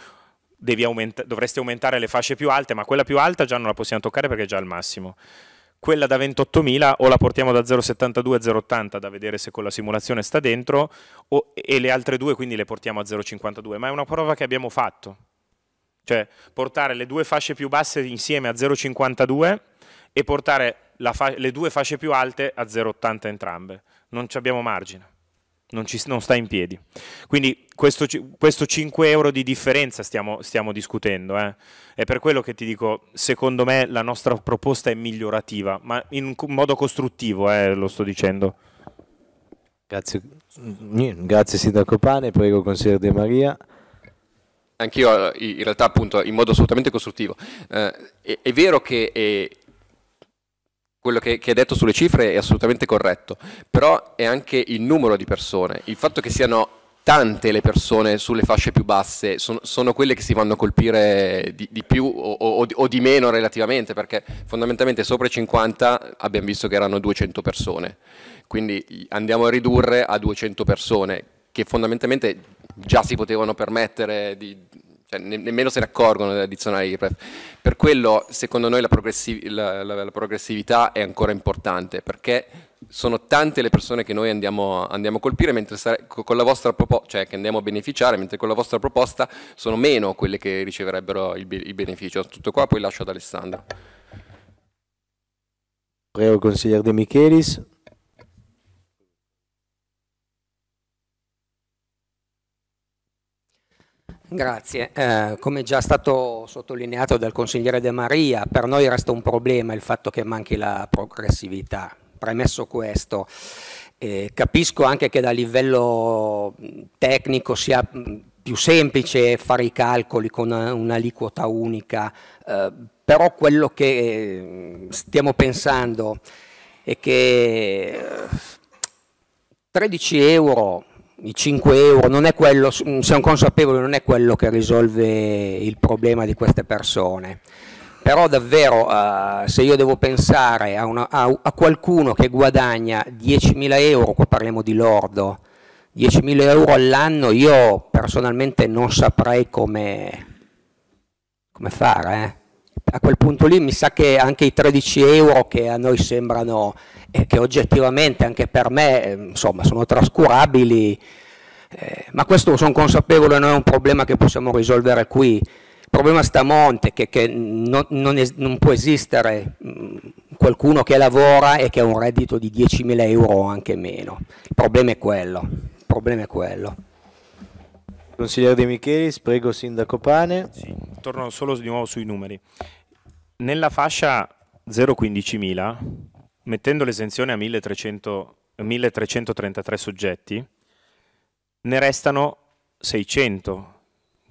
Speaker 3: aumenta dovresti aumentare le fasce più alte, ma quella più alta già non la possiamo toccare perché è già al massimo quella da 28.000 o la portiamo da 0,72 a 0,80 da vedere se con la simulazione sta dentro o, e le altre due quindi le portiamo a 0,52 ma è una prova che abbiamo fatto cioè portare le due fasce più basse insieme a 0,52 e portare le due fasce più alte a 0,80 entrambe non ci abbiamo margine non, ci, non sta in piedi. Quindi questo, questo 5 euro di differenza stiamo, stiamo discutendo. Eh. È per quello che ti dico, secondo me la nostra proposta è migliorativa, ma in modo costruttivo, eh, lo sto dicendo.
Speaker 4: Grazie,
Speaker 1: grazie Sindaco Pane, prego consigliere De Maria.
Speaker 4: Anch'io eh, in realtà appunto in modo assolutamente costruttivo. Eh, è, è, vero che è, eh, quello che, che, è detto sulle cifre è assolutamente corretto, però è anche il numero di persone, il fatto che siano tante le persone sulle fasce più basse, sono, sono quelle che si vanno a colpire di, di più o, o, o, di meno relativamente, perché fondamentalmente sopra i 50 abbiamo visto che erano 200 persone, quindi andiamo a ridurre a 200 persone che fondamentalmente già si potevano permettere di, cioè, ne nemmeno se ne accorgono della dizionale IRPEF. Per quello, secondo noi, la, progressiv la, la, la, progressività è ancora importante, perché sono tante le persone che noi andiamo, andiamo a colpire, mentre con la vostra proposta, cioè che andiamo a beneficiare, mentre con la vostra proposta sono meno quelle che riceverebbero il, be il beneficio. Tutto qua, poi lascio ad Alessandro.
Speaker 1: Prego, consigliere De Michelis.
Speaker 5: Grazie. Eh, come già stato sottolineato dal consigliere De Maria, per noi resta un problema il fatto che manchi la progressività. Premesso questo, eh, capisco anche che da livello tecnico sia più semplice fare i calcoli con un'aliquota unica, eh, però quello che stiamo pensando è che 13 eh, euro i 5 euro, quello, sono mm, consapevole, non è quello che risolve il problema di queste persone. Però davvero eh, se io devo pensare a, una, a, a qualcuno che guadagna 10.000 euro, qua parliamo di lordo, 10.000 euro all'anno io personalmente non saprei come, come fare. Eh. A quel punto lì mi sa che anche i 13 euro che a noi sembrano eh, che oggettivamente anche per me eh, insomma, sono trascurabili, eh, ma questo sono consapevole non è un problema che possiamo risolvere qui. Il problema sta a monte, che, che non, non, es, non, può esistere mm, qualcuno che lavora e che ha un reddito di 10.000 euro o anche meno. Il problema è quello. Il problema è quello.
Speaker 1: Consigliere De Michelis, prego Sindaco Pane. Sì,
Speaker 3: torno solo di nuovo sui numeri. Nella fascia 0-15.000 mettendo l'esenzione a 1300, 1333 soggetti, ne restano 600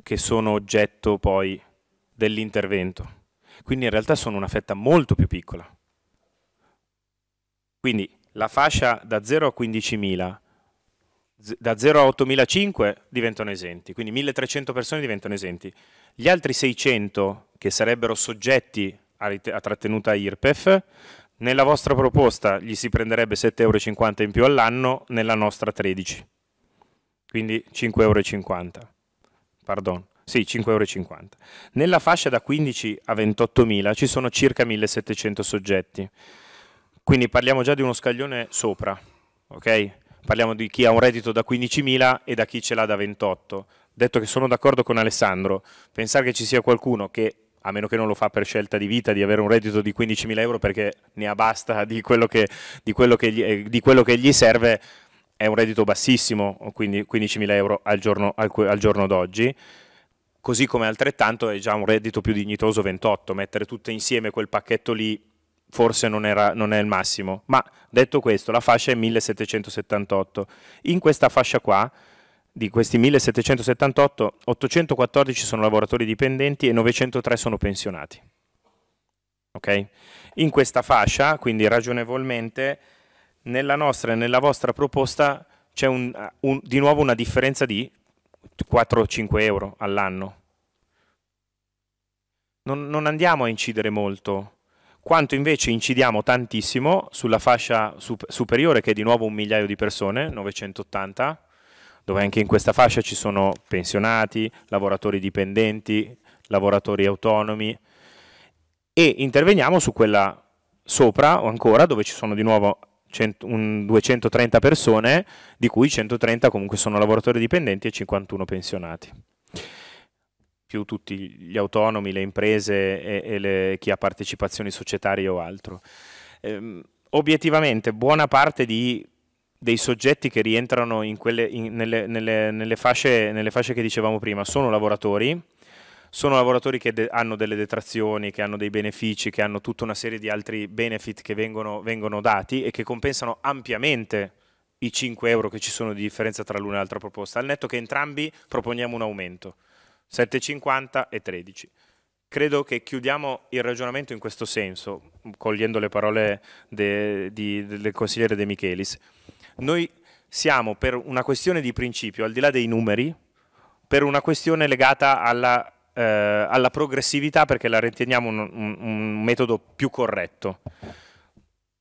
Speaker 3: che sono oggetto poi dell'intervento. Quindi in realtà sono una fetta molto più piccola. Quindi la fascia da 0 a 15.000, da 0 a 8.500 diventano esenti, quindi 1.300 persone diventano esenti. Gli altri 600 che sarebbero soggetti a trattenuta IRPEF nella vostra proposta gli si prenderebbe 7,50 euro in più all'anno, nella nostra 13. Quindi 5,50 euro. Pardon. Sì, 5,50 euro. Nella fascia da 15 a 28.000 ci sono circa 1.700 soggetti. Quindi parliamo già di uno scaglione sopra, ok? Parliamo di chi ha un reddito da 15.000 e da chi ce l'ha da 28. Detto che sono d'accordo con Alessandro, pensare che ci sia qualcuno che a meno che non lo fa per scelta di vita, di avere un reddito di 15.000 euro perché ne ha basta di quello che, di quello che, gli, eh, di quello che gli, serve, è un reddito bassissimo, quindi 15.000 euro al giorno, al, al giorno d'oggi così come altrettanto è già un reddito più dignitoso 28, mettere tutte insieme quel pacchetto lì forse non, era, non, è il massimo, ma detto questo la fascia è 1778, in questa fascia qua di questi 1778, 814 sono lavoratori dipendenti e 903 sono pensionati. Okay? In questa fascia, quindi ragionevolmente, nella nostra e nella vostra proposta c'è di nuovo una differenza di 4-5 euro all'anno. Non, non andiamo a incidere molto, quanto invece incidiamo tantissimo sulla fascia superiore, che è di nuovo un migliaio di persone, 980, dove anche in questa fascia ci sono pensionati, lavoratori dipendenti, lavoratori autonomi e interveniamo su quella sopra o ancora dove ci sono di nuovo 230 persone, di cui 130 comunque sono lavoratori dipendenti e 51 pensionati, più tutti gli autonomi, le imprese e, e le, chi ha partecipazioni societarie o altro. Ehm, obiettivamente buona parte di dei soggetti che rientrano in quelle, in, nelle, nelle, nelle, fasce, nelle fasce che dicevamo prima sono lavoratori, sono lavoratori che de- hanno delle detrazioni, che hanno dei benefici, che hanno tutta una serie di altri benefit che vengono, vengono dati e che compensano ampiamente i 5 euro che ci sono di differenza tra l'una e l'altra proposta, al netto che entrambi proponiamo un aumento, 7,50 e 13. Credo che chiudiamo il ragionamento in questo senso, cogliendo le parole de- di- del consigliere De Michelis. Noi siamo per una questione di principio, al di là dei numeri, per una questione legata alla, eh, alla progressività perché la riteniamo un, un, un metodo più corretto.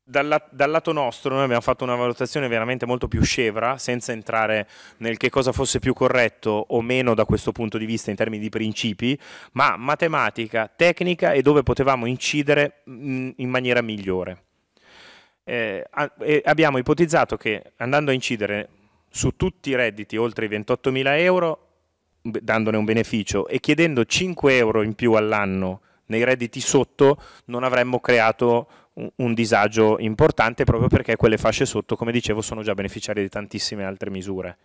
Speaker 3: Dalla, dal lato nostro noi abbiamo fatto una valutazione veramente molto più scevra, senza entrare nel che cosa fosse più corretto o meno da questo punto di vista in termini di principi, ma matematica, tecnica e dove potevamo incidere mm, in maniera migliore eh, abbiamo ipotizzato che andando a incidere su tutti i redditi oltre i 28.000 euro, dandone un beneficio e chiedendo 5 euro in più all'anno nei redditi sotto, non avremmo creato un disagio importante proprio perché quelle fasce sotto, come dicevo, sono già beneficiari di tantissime altre misure.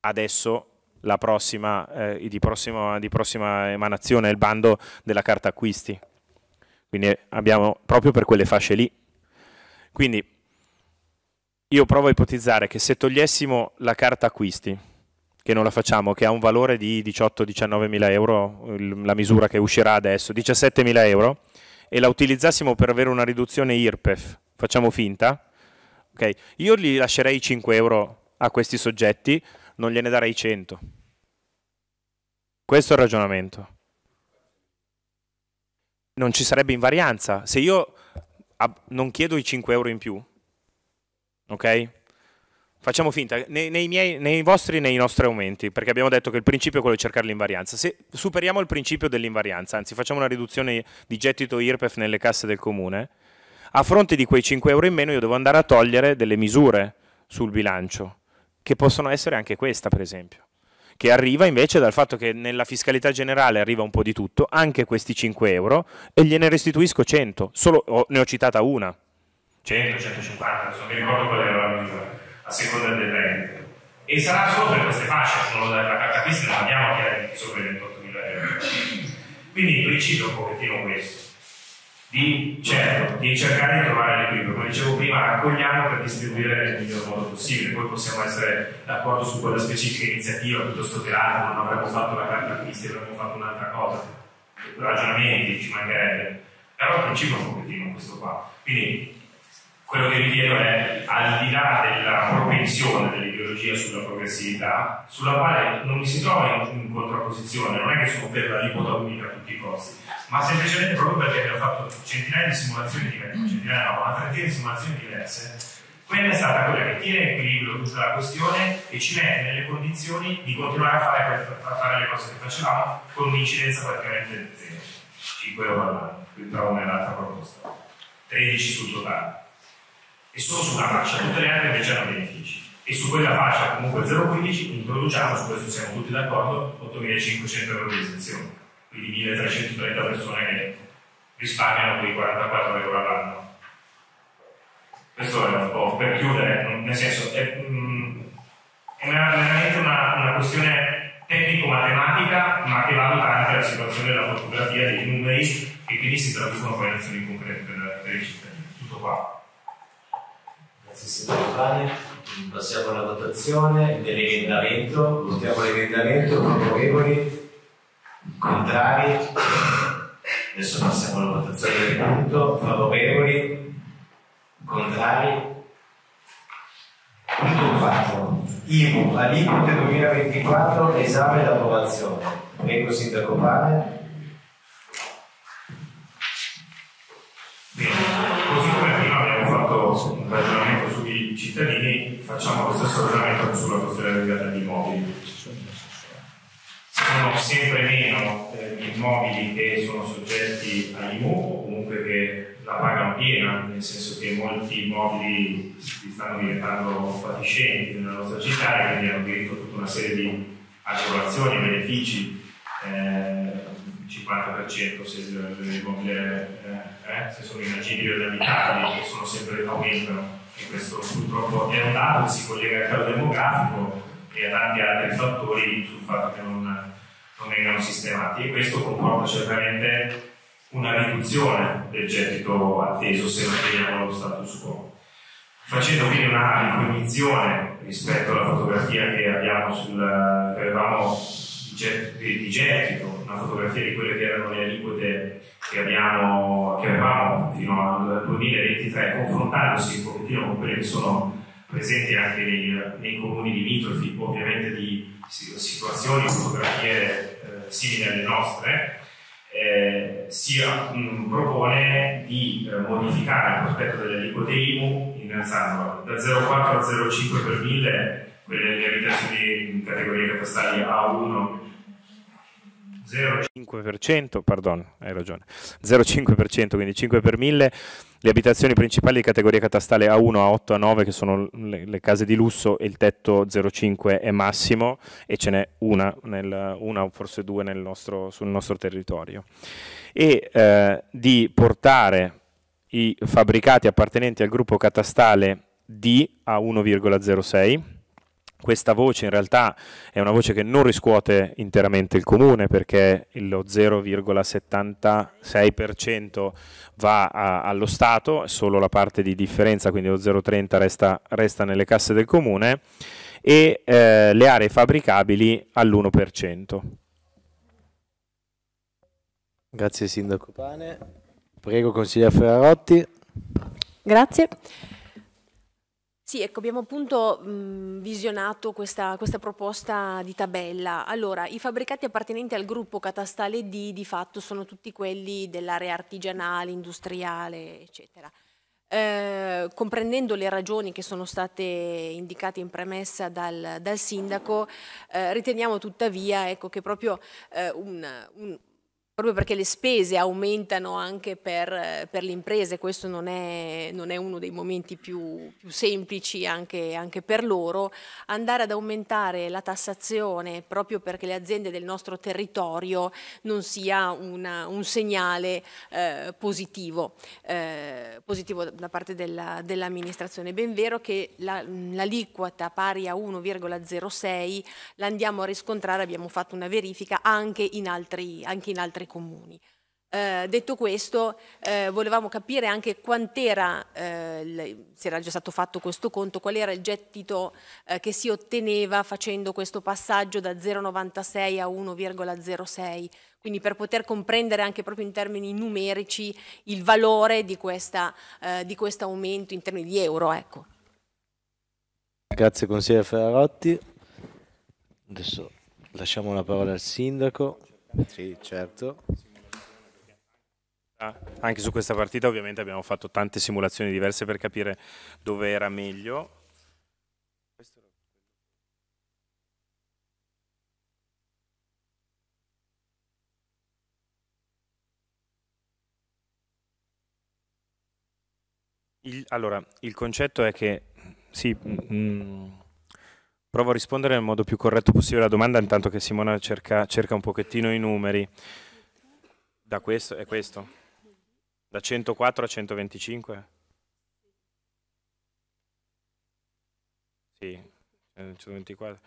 Speaker 3: Adesso la prossima, eh, di, prossima, di, prossima, emanazione è il bando della carta acquisti. Quindi abbiamo proprio per quelle fasce lì quindi io provo a ipotizzare che se togliessimo la carta acquisti, che non la facciamo, che ha un valore di 18-19 mila euro, la misura che uscirà adesso, 17 mila euro, e la utilizzassimo per avere una riduzione IRPEF, facciamo finta, okay, io gli lascerei 5 euro a questi soggetti, non gliene darei 100. Questo è il ragionamento. Non ci sarebbe invarianza. Se io non chiedo i 5 euro in più, ok? Facciamo finta, nei, nei, miei, nei vostri e nei nostri aumenti, perché abbiamo detto che il principio è quello di cercare l'invarianza. Se superiamo il principio dell'invarianza, anzi facciamo una riduzione di gettito IRPEF nelle casse del comune, a fronte di quei 5 euro in meno io devo andare a togliere delle misure sul bilancio, che possono essere anche questa per esempio che arriva invece dal fatto che nella fiscalità generale arriva un po' di tutto, anche questi 5 euro, e gliene restituisco 100, solo oh, ne ho citata una. 100, 150, non mi ricordo qual era la misura, a seconda del reddito. E sarà solo per queste fasce, solo dalla carta acquisti non andiamo a chiaramente sopra i 28.000 euro. Quindi il principio un pochettino questo di, certo, di cercare di trovare l'equilibrio. Come dicevo prima, raccogliamo per distribuire nel miglior modo possibile, poi possiamo essere d'accordo su quella specifica iniziativa piuttosto che l'altra, non avremmo fatto la carta acquisti, avremmo fatto un'altra cosa. Ragionamenti, ci mancherebbe. Però il principio è un pochettino questo qua. Quindi quello che vi chiedo è al di là della propensione dell'ideologia sulla progressività, sulla quale non mi si trova in, in contrapposizione, non è che sono per la lipoda unica a tutti i costi, ma semplicemente proprio perché abbiamo fatto centinaia di simulazioni diverse, mm. centinaia no, una trentina di simulazioni diverse, quella è stata quella che tiene in equilibrio tutta la questione e ci mette nelle condizioni di continuare a fare, a fare le cose che facevamo con un'incidenza praticamente zero, 5 euro all'anno, quindi trovo nell'altra proposta, 13 sul totale
Speaker 6: e solo su una fascia, tutte le altre invece hanno benefici.
Speaker 3: E su quella fascia comunque 0,15 introduciamo, su questo siamo tutti d'accordo, 8.500 euro di esenzione, quindi 1.330 persone che risparmiano quei 44 euro all'anno. Questo è un po' per chiudere, nel senso è, mm, è veramente una, una questione tecnico-matematica, ma che valuta anche la situazione della fotografia, dei numeri, e quindi si traducono poi in azioni concrete per, per i cittadini. Tutto qua se si può fare, passiamo alla votazione
Speaker 1: dell'emendamento, votiamo l'emendamento, favorevoli,
Speaker 6: contrari,
Speaker 1: adesso passiamo alla votazione del punto, favorevoli, contrari, punto 4, IVU, aliquote 2024, esame ed approvazione, prego Sindaco Pane.
Speaker 3: cittadini facciamo lo stesso ragionamento sulla questione legata agli immobili. Sono sempre meno eh, gli immobili che sono soggetti all'IMU o comunque che la pagano piena, nel senso che molti immobili stanno diventando fatiscenti nella nostra città e quindi hanno diritto a tutta una serie di agevolazioni, benefici. Eh, 50% se le, le, le, eh, le eh, se sono inagibili o inabitabili, sono sempre aumentano e questo purtroppo è un dato che si collega al calo demografico e a tanti altri fattori sul fatto che non, non vengano sistemati e questo comporta certamente una riduzione del gettito atteso se manteniamo lo status quo. Facendo quindi una ricognizione rispetto alla fotografia che abbiamo sul, che avevamo di gettito una fotografia di quelle che erano le aliquote che, abbiamo, che avevamo fino al 2023, confrontandosi un pochettino con quelle che sono presenti anche nei, nei comuni limitrofi, ovviamente di situazioni, fotografie eh, simili alle nostre, eh, si propone di eh, modificare il prospetto delle aliquote IMU innalzando da 0,4 a 0,5 per 1000 quelle abitazioni in categorie catastali A1 0,5%, pardon, hai ragione, 0,5%, quindi 5 per 1000, le abitazioni principali di categoria catastale A1, A8, A9 che sono le, le case di lusso il tetto 0,5 è massimo e ce n'è una, nel, una o forse due nostro, sul nostro territorio. E eh, di portare i fabbricati appartenenti al gruppo catastale D a 1,06 questa voce in realtà è una voce che non riscuote interamente il comune perché lo 0,76% va a, allo Stato, è solo la parte di differenza, quindi lo 0,30 resta, resta, nelle casse del comune e eh, le aree fabbricabili all'1%. Grazie Sindaco
Speaker 1: Pane. Prego consigliere Ferrarotti.
Speaker 2: Grazie. Sì, ecco, abbiamo appunto mh, mhmm, visionato questa, questa, proposta di tabella. Allora, i fabbricati appartenenti al gruppo catastale D di fatto sono tutti quelli dell'area artigianale, industriale, eccetera. Eh, comprendendo le ragioni che sono state indicate in premessa dal, dal sindaco, eh, riteniamo tuttavia ecco, che proprio eh, un, un, proprio perché le spese aumentano anche per, per le imprese, questo non è, non è, uno dei momenti più, più semplici anche, anche, per loro, andare ad aumentare la tassazione proprio perché le aziende del nostro territorio non sia una, un segnale eh, positivo, eh, positivo, da parte dell'amministrazione. ben vero che l'aliquota pari a 1,06 l'andiamo a riscontrare, abbiamo fatto una verifica anche in altri, anche in altri altri comuni. Eh, detto questo, eh, volevamo capire anche quant'era, eh, se era già stato fatto questo conto, qual era il gettito eh, che si otteneva facendo questo passaggio da 0,96 a 1,06, quindi per poter comprendere anche proprio in termini numerici il valore eh, di, questo aumento in termini di euro. Ecco.
Speaker 1: Grazie consigliere Ferrarotti. Adesso
Speaker 3: lasciamo la parola al sindaco. Sì, certo. Ah, anche su questa partita ovviamente abbiamo fatto tante simulazioni diverse per capire dove era meglio. Il, allora, il concetto è che sì, mm, mm Provo a rispondere nel modo più corretto possibile alla domanda, intanto che Simona cerca, cerca un pochettino i numeri. Da questo è questo? Da 104 a 125? Sì, 124.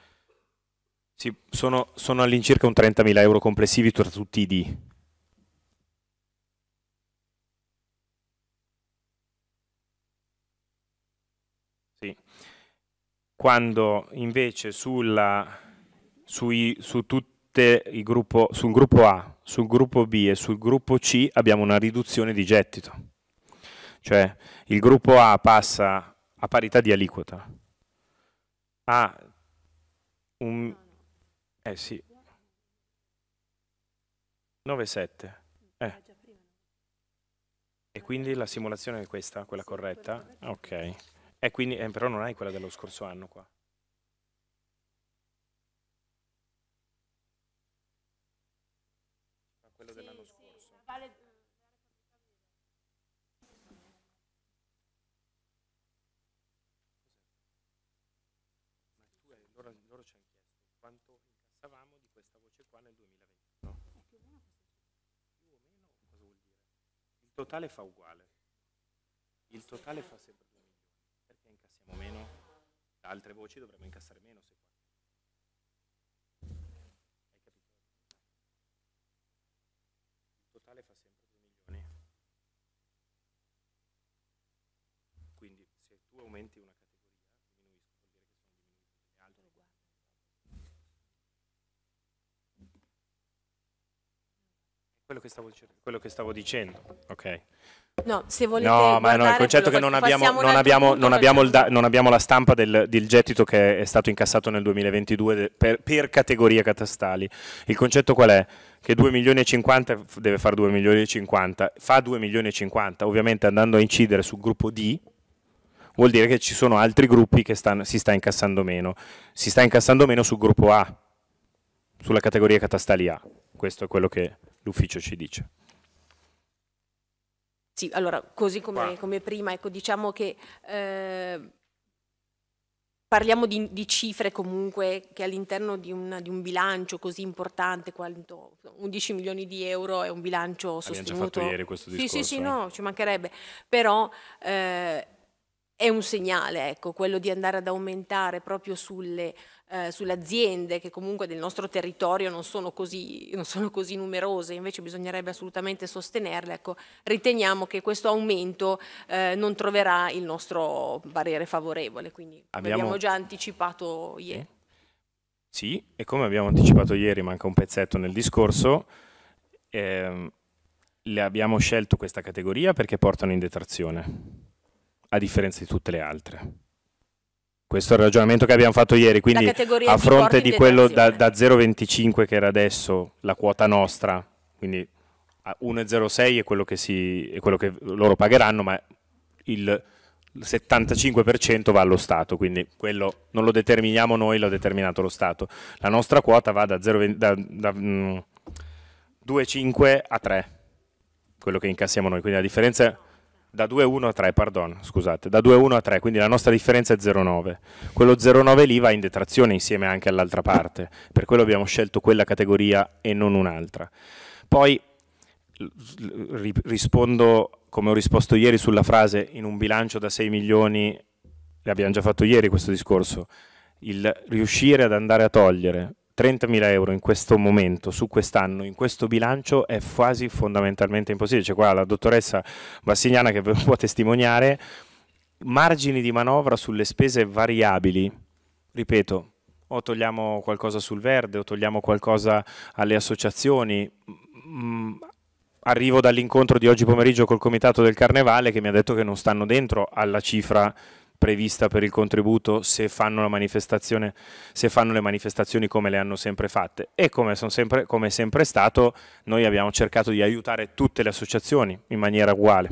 Speaker 3: Sì, sono, sono all'incirca un 30.000 euro complessivi tra tutti i D. Sì quando invece sulla, sui, su gruppo, sul gruppo A, sul gruppo B e sul gruppo C abbiamo una riduzione di gettito. Cioè il gruppo A passa a parità di aliquota a un... Eh sì. 9,7. Eh. Ah, e quindi la simulazione è questa, quella corretta? Ok. Eh, quindi, eh, però non hai quella dello scorso anno qua.
Speaker 4: Ah, quella dell'anno scorso. Ma eh,
Speaker 3: eh, loro, ci hanno chiesto quanto incassavamo di questa voce qua nel 2021. Eh, Il totale fa uguale. Il totale fa sempre meno, da altre voci dovremmo incassare meno. Se Hai capito? Il totale fa sempre 2 milioni. Quindi se tu aumenti una Quello che stavo, quello che stavo dicendo. Ok.
Speaker 2: No, se volete no, ma no, il concetto è che non abbiamo, non, abbiamo, non, abbiamo
Speaker 3: da, non abbiamo, la stampa del, del, gettito che è stato incassato nel 2022 per, per categoria catastali. Il concetto qual è? Che 2 milioni e 50 deve fare 2 milioni e 50, fa 2 milioni e 50, ovviamente andando a incidere sul gruppo D, vuol dire che ci sono altri gruppi che stanno, si sta incassando meno. Si sta incassando meno sul gruppo A, sulla categoria catastali A. Questo è quello che l'ufficio ci dice.
Speaker 2: Sì, allora, così come, come prima, ecco, diciamo che eh, parliamo di, di, cifre comunque che all'interno di, di, un bilancio così importante, quanto 11 milioni di euro è un bilancio sostenuto. Abbiamo già fatto ieri questo discorso. Sì, sì, sì, no, ci mancherebbe. Però... Eh, è un segnale, ecco, quello di andare ad aumentare proprio sulle eh, sulle aziende che comunque del nostro territorio non sono, così, non sono così numerose, invece bisognerebbe assolutamente sostenerle, ecco, riteniamo che questo aumento eh, non troverà il nostro parere favorevole, quindi abbiamo, abbiamo già anticipato ieri.
Speaker 3: Sì, e come abbiamo anticipato ieri, manca un pezzetto nel discorso, ehm, le abbiamo scelto questa categoria perché portano in detrazione, a differenza di tutte le altre. Questo è il ragionamento che abbiamo fatto ieri, quindi a fronte di, di quello da, da 0,25 che era adesso la quota nostra, quindi 1,06 è quello, che si, è quello che loro pagheranno, ma il 75% va allo Stato, quindi quello non lo determiniamo noi, l'ha determinato lo Stato. La nostra quota va da, 2,5 mm, a 3, quello che incassiamo noi, quindi la differenza è da 2-1 a 3, pardon, scusate, da 2-1 a 3, quindi la nostra differenza è 0-9. Quello 0-9 lì va in detrazione insieme anche all'altra parte, per quello abbiamo scelto quella categoria e non un'altra. Poi rispondo come ho risposto ieri sulla frase in un bilancio da 6 milioni, l'abbiamo già fatto ieri questo discorso, il riuscire ad andare a togliere 30.000 euro in questo momento, su quest'anno, in questo bilancio è quasi fondamentalmente impossibile. C'è cioè, qua la dottoressa Bassignana che può testimoniare margini di manovra sulle spese variabili. Ripeto, o togliamo qualcosa sul verde o togliamo qualcosa alle associazioni. Mm, arrivo dall'incontro di oggi pomeriggio col comitato del carnevale che mi ha detto che non stanno dentro alla cifra prevista per il contributo se fanno, se fanno, le manifestazioni come le hanno sempre fatte. E come, sempre, come è sempre stato, noi abbiamo cercato di aiutare tutte le associazioni in maniera uguale.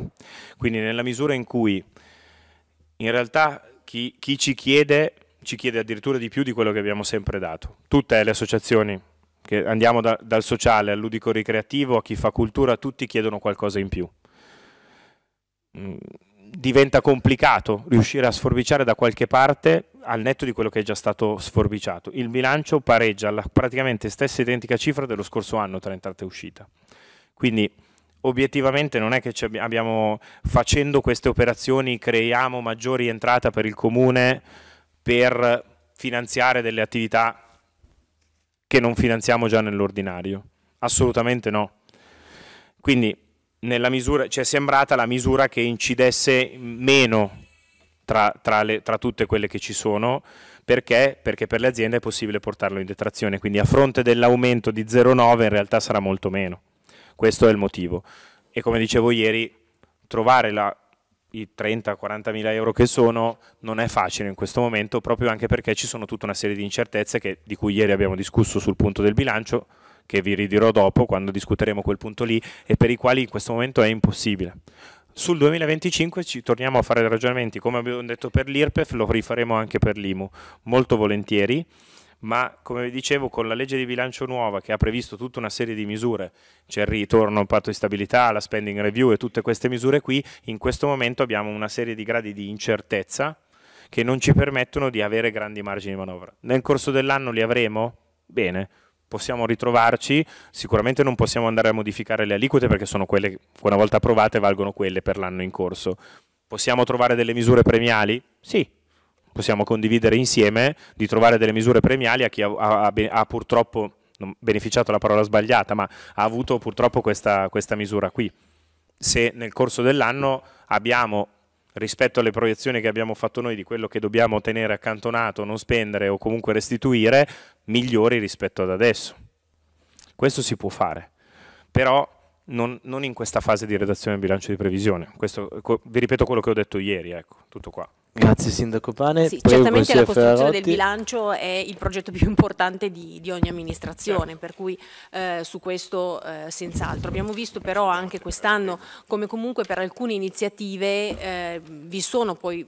Speaker 3: Quindi nella misura in cui in realtà chi, chi ci chiede ci chiede addirittura di più di quello che abbiamo sempre dato. Tutte le associazioni, che andiamo da, dal sociale all'udico ricreativo, a chi fa cultura, tutti chiedono qualcosa in più mm diventa complicato riuscire a sforbiciare da qualche parte al netto di quello che è già stato sforbiciato. Il bilancio pareggia alla praticamente stessa identica cifra dello scorso anno tra entrate e uscita. Quindi obiettivamente non è che abbiamo, facendo queste operazioni creiamo maggiori entrate per il comune per finanziare delle attività che non finanziamo già nell'ordinario. Assolutamente no. Quindi nella misura, ci cioè, è sembrata la misura che incidesse meno tra, tra, le, tra tutte quelle che ci sono, perché? perché per le aziende è possibile portarlo in detrazione, quindi a fronte dell'aumento di 0,9 in realtà sarà molto meno, questo è il motivo. E come dicevo ieri, trovare la, i 30-40 mila euro che sono non è facile in questo momento, proprio anche perché ci sono tutta una serie di incertezze che, di cui ieri abbiamo discusso sul punto del bilancio, che vi ridirò dopo quando discuteremo quel punto lì e per i quali in questo momento è impossibile. Sul 2025 ci torniamo a fare ragionamenti, come abbiamo detto per l'IRPEF, lo rifaremo anche per l'IMU, molto volentieri ma come vi dicevo con la legge di bilancio nuova che ha previsto tutta una serie di misure, c'è il ritorno al patto di stabilità, la spending review e tutte queste misure qui, in questo momento abbiamo una serie di gradi di incertezza che non ci permettono di avere grandi margini di manovra. Nel corso dell'anno li avremo? Bene, possiamo ritrovarci, sicuramente non possiamo andare a modificare le aliquote perché sono quelle che una volta approvate valgono quelle per l'anno in corso. Possiamo trovare delle misure premiali? Sì, possiamo condividere insieme di trovare delle misure premiali a chi ha, ha, ha purtroppo beneficiato la parola sbagliata, ma ha avuto purtroppo questa, questa misura qui. Se nel corso dell'anno abbiamo rispetto alle proiezioni che abbiamo fatto noi di quello che dobbiamo tenere accantonato, non spendere o comunque restituire, migliori rispetto ad adesso. Questo si può fare, però non, non in questa fase di redazione del bilancio di previsione. Questo, vi ripeto quello che ho detto ieri, ecco, tutto qua. Grazie Sindaco Pane. Sì, Prego, certamente la costruzione Ferrarotti. del
Speaker 2: bilancio è il progetto più importante di, di ogni amministrazione, certo. per cui eh, su questo eh, senz'altro. Abbiamo visto però anche quest'anno come comunque per alcune iniziative eh, vi sono poi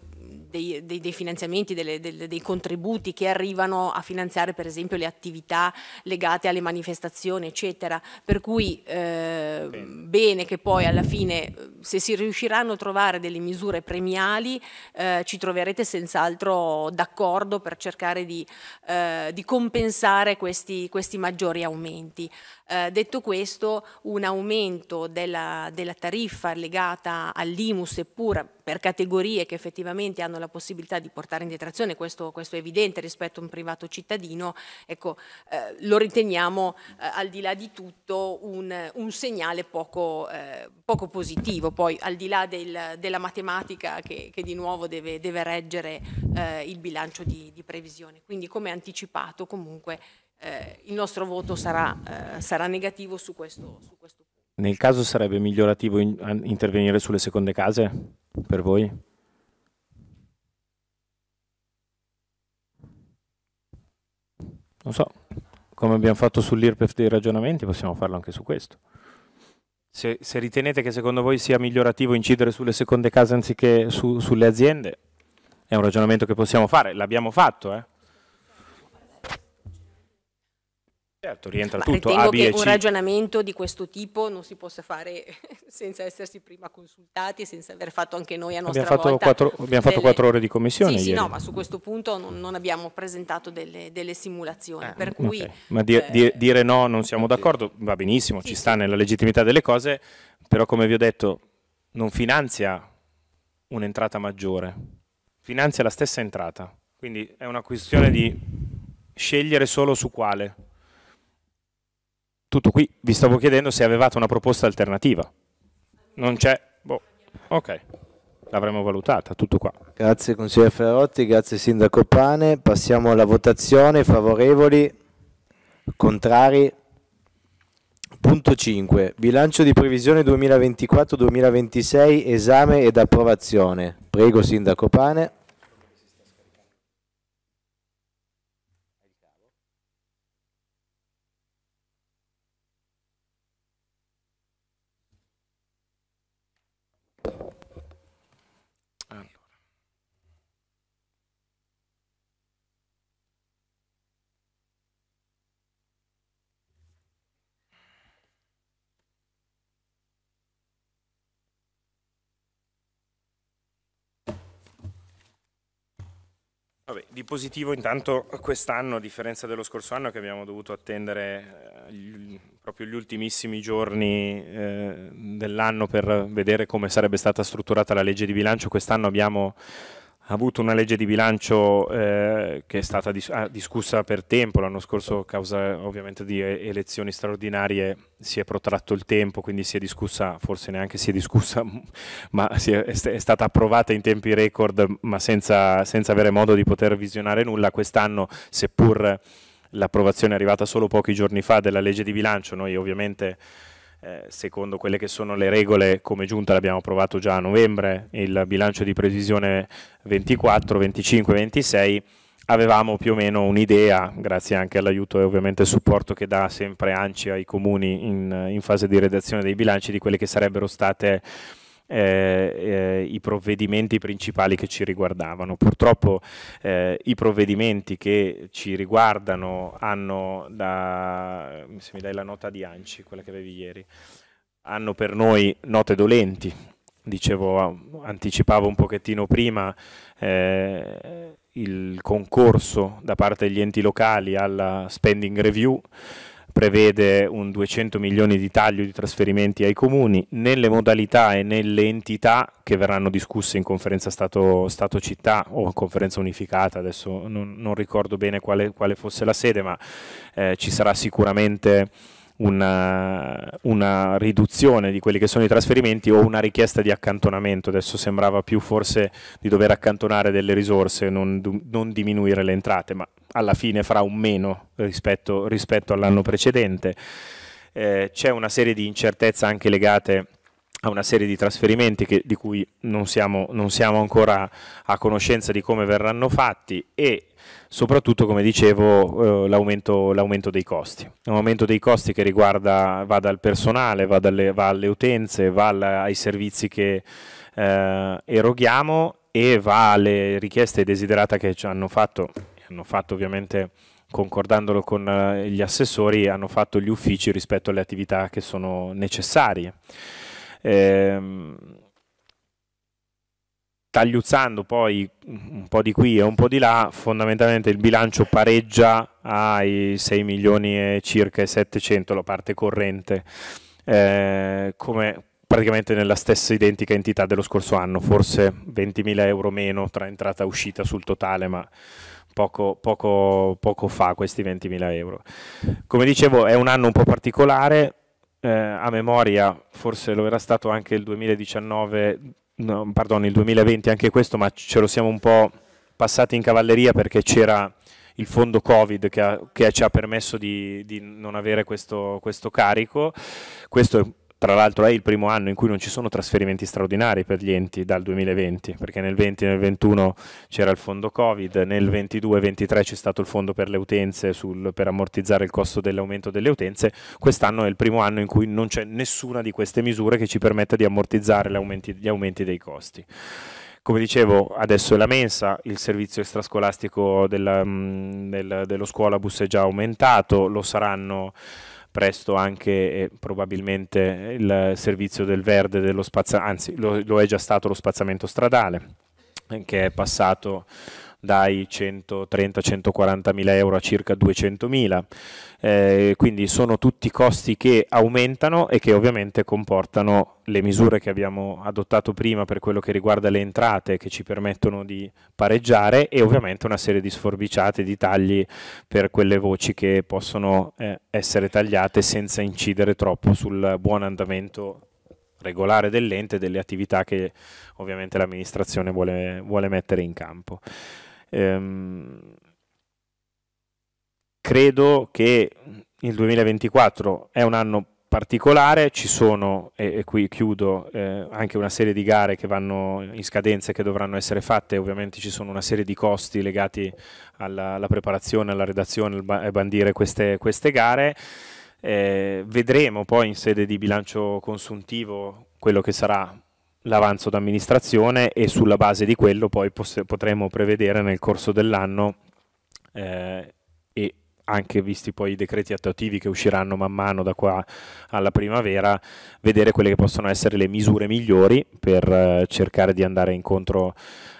Speaker 2: dei, dei, dei finanziamenti, delle, delle, dei contributi che arrivano a finanziare per esempio le attività legate alle manifestazioni, eccetera. Per cui eh, bene. che poi alla fine, se si riusciranno a trovare delle misure premiali, eh, ci troverete senz'altro d'accordo per cercare di, eh, di compensare questi, questi maggiori aumenti. Eh, detto questo, un aumento della, della tariffa legata all'IMU, seppur per categorie che effettivamente hanno la possibilità di portare in detrazione, questo, questo è evidente rispetto a un privato cittadino, ecco, eh, lo riteniamo eh, al di là di tutto un, un segnale poco, eh, poco, positivo, poi al di là del, della matematica che, che, di nuovo deve, deve reggere eh, il bilancio di, di previsione. Quindi come anticipato comunque eh, il nostro voto sarà, eh, sarà negativo su questo, su questo,
Speaker 3: punto. Nel caso sarebbe migliorativo in, intervenire sulle seconde case per voi? Non so, come abbiamo fatto sull'IRPEF dei ragionamenti possiamo farlo anche su questo. Se, se, ritenete che secondo voi sia migliorativo incidere sulle seconde case anziché su, sulle aziende, è un ragionamento che possiamo fare, l'abbiamo fatto, eh? Certo, rientra Ma tutto. Ritengo che un
Speaker 2: ragionamento di questo tipo non si possa fare senza essersi prima consultati, senza aver fatto anche noi a nostra abbiamo volta. Fatto quattro, abbiamo fatto quattro ore di commissione. Sì, sì no, ma su questo punto non, non abbiamo presentato delle, delle simulazioni. Ah, per cui, okay.
Speaker 3: Ma di, di, eh, dire no, non siamo d'accordo, va benissimo, sì, ci sta nella legittimità delle cose, però come vi ho detto, non finanzia un'entrata maggiore, finanzia la stessa entrata. Quindi è una questione di scegliere solo su quale. Tutto qui, vi stavo chiedendo se avevate una proposta alternativa. Non c'è? Boh. Ok, l'avremmo valutata, tutto qua. Grazie consigliere
Speaker 1: Ferrotti, grazie sindaco Pane. Passiamo alla votazione, favorevoli, contrari. Punto 5. Bilancio di previsione 2024-2026, esame ed approvazione. Prego sindaco Pane.
Speaker 3: Vabbè, di positivo intanto quest'anno, a differenza dello scorso anno che abbiamo dovuto attendere eh, gli, proprio gli ultimissimi giorni eh, dell'anno per vedere come sarebbe stata strutturata la legge di bilancio, quest'anno abbiamo ha avuto una legge di bilancio eh, che è stata dis- ah, discussa per tempo, l'anno scorso a causa ovviamente di eh, elezioni straordinarie si è protratto il tempo, quindi si è discussa, forse neanche si è discussa, ma è, è, stata approvata in tempi record, ma senza, senza avere modo di poter visionare nulla. Quest'anno, seppur l'approvazione è arrivata solo pochi giorni fa della legge di bilancio, noi ovviamente eh, secondo quelle che sono le regole, come giunta l'abbiamo approvato già a novembre, il bilancio di previsione 24, 25, 26, avevamo più o meno un'idea, grazie anche all'aiuto e ovviamente al supporto che dà sempre ANCI ai comuni in, in fase di redazione dei bilanci, di quelle che sarebbero state eh, eh, i provvedimenti principali che ci riguardavano. Purtroppo eh, i provvedimenti che ci riguardano hanno, da, se mi dai la nota di Anci, quella che avevi ieri, hanno per noi note dolenti. Dicevo, anticipavo un pochettino prima eh, il concorso da parte degli enti locali alla spending review prevede un 200 milioni di taglio di trasferimenti ai comuni nelle modalità e nelle entità che verranno discusse in conferenza Stato-Città stato o conferenza unificata, adesso non, non ricordo bene quale, quale, fosse la sede, ma eh, ci sarà sicuramente... Una, una, riduzione di quelli che sono i trasferimenti o una richiesta di accantonamento. Adesso sembrava più forse di dover accantonare delle risorse, non, non diminuire le entrate, ma alla fine farà un meno rispetto, rispetto all'anno precedente. Eh, c'è una serie di incertezze anche legate a una serie di trasferimenti che, di cui non siamo, non siamo ancora a conoscenza di come verranno fatti e soprattutto, come dicevo, eh, l'aumento, l'aumento, dei costi. Un aumento dei costi che riguarda, va dal personale, va, dalle, va alle utenze, va alla, ai servizi che eh, eroghiamo e va alle richieste desiderate che ci hanno fatto hanno fatto ovviamente concordandolo con eh, gli assessori, hanno fatto gli uffici rispetto alle attività che sono necessarie. Eh, tagliuzzando poi un po' di qui e un po' di là, fondamentalmente il bilancio pareggia ai 6 milioni e circa 700 la parte corrente. Eh, come praticamente nella stessa identica entità dello scorso anno, forse 20.000 euro meno tra entrata e uscita sul totale, ma poco, poco, poco fa questi 20.000 euro. Come dicevo è un anno un po' particolare, eh, a memoria forse lo era stato anche il 2019, no, pardon, il 2020 anche questo, ma ce lo siamo un po' passati in cavalleria perché c'era il fondo Covid che, ha, che, ci ha permesso di, di non avere questo, questo, carico. Questo tra l'altro è il primo anno in cui non ci sono trasferimenti straordinari per gli enti dal 2020, perché nel 20 e nel 21 c'era il fondo Covid, nel 22 e 23 c'è stato il fondo per le utenze sul, per ammortizzare il costo dell'aumento delle utenze, quest'anno è il primo anno in cui non c'è nessuna di queste misure che ci permetta di ammortizzare gli aumenti dei costi come dicevo adesso è la mensa, il servizio extrascolastico della, mm, del, dello scuolabus è già aumentato, lo saranno presto anche eh, probabilmente il servizio del verde dello spazza anzi lo, lo è già stato lo spazzamento stradale eh, che è passato dai 130-140 mila euro a circa 200 mila, eh, quindi sono tutti costi che aumentano e che ovviamente comportano le misure che abbiamo adottato prima per quello che riguarda le entrate che ci permettono di pareggiare e ovviamente una serie di sforbiciate, di tagli per quelle voci che possono eh, essere tagliate senza incidere troppo sul buon andamento regolare dell'ente e delle attività che ovviamente l'amministrazione vuole, vuole mettere in campo. Ehm, credo che il 2024 è un anno particolare, ci sono, e, e qui chiudo, eh, anche una serie di gare che vanno in scadenze che dovranno essere fatte, ovviamente ci sono una serie di costi legati alla, alla preparazione, alla redazione, e bandire queste, queste gare. Eh, vedremo poi in sede di bilancio consuntivo quello che sarà l'avanzo d'amministrazione e sulla base di quello poi potremo prevedere nel corso dell'anno eh, e anche visti poi i decreti attuativi che usciranno man mano da qua alla primavera, vedere quelle che possono essere le misure migliori per eh, cercare di andare incontro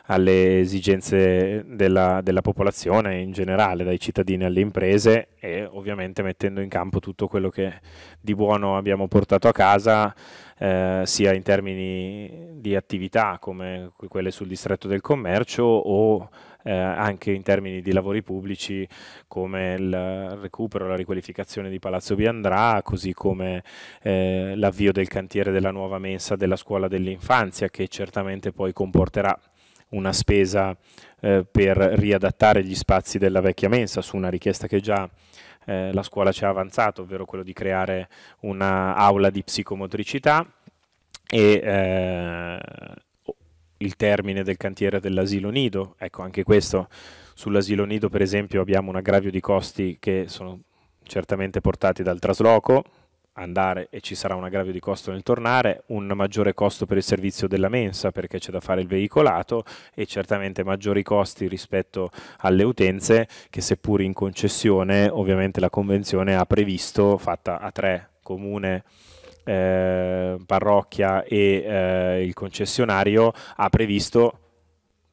Speaker 3: alle esigenze della, della, popolazione in generale, dai cittadini alle imprese e ovviamente mettendo in campo tutto quello che di buono abbiamo portato a casa, eh, sia in termini di attività come quelle sul distretto del commercio o eh, anche in termini di lavori pubblici come il recupero, la riqualificazione di Palazzo Biandrà, così come eh, l'avvio del cantiere della nuova mensa della scuola dell'infanzia che certamente poi comporterà una spesa eh, per riadattare gli spazi della vecchia mensa su una richiesta che già eh, la scuola ci ha avanzato, ovvero quello di creare un'aula di psicomotricità e eh, il termine del cantiere dell'asilo nido. Ecco, anche questo sull'asilo nido, per esempio, abbiamo un aggravio di costi che sono certamente portati dal trasloco, andare e ci sarà un aggravio di costo nel tornare, un maggiore costo per il servizio della mensa perché c'è da fare il veicolato e certamente maggiori costi rispetto alle utenze che seppur in concessione ovviamente la convenzione ha previsto fatta a tre comune eh, parrocchia e eh, il concessionario ha previsto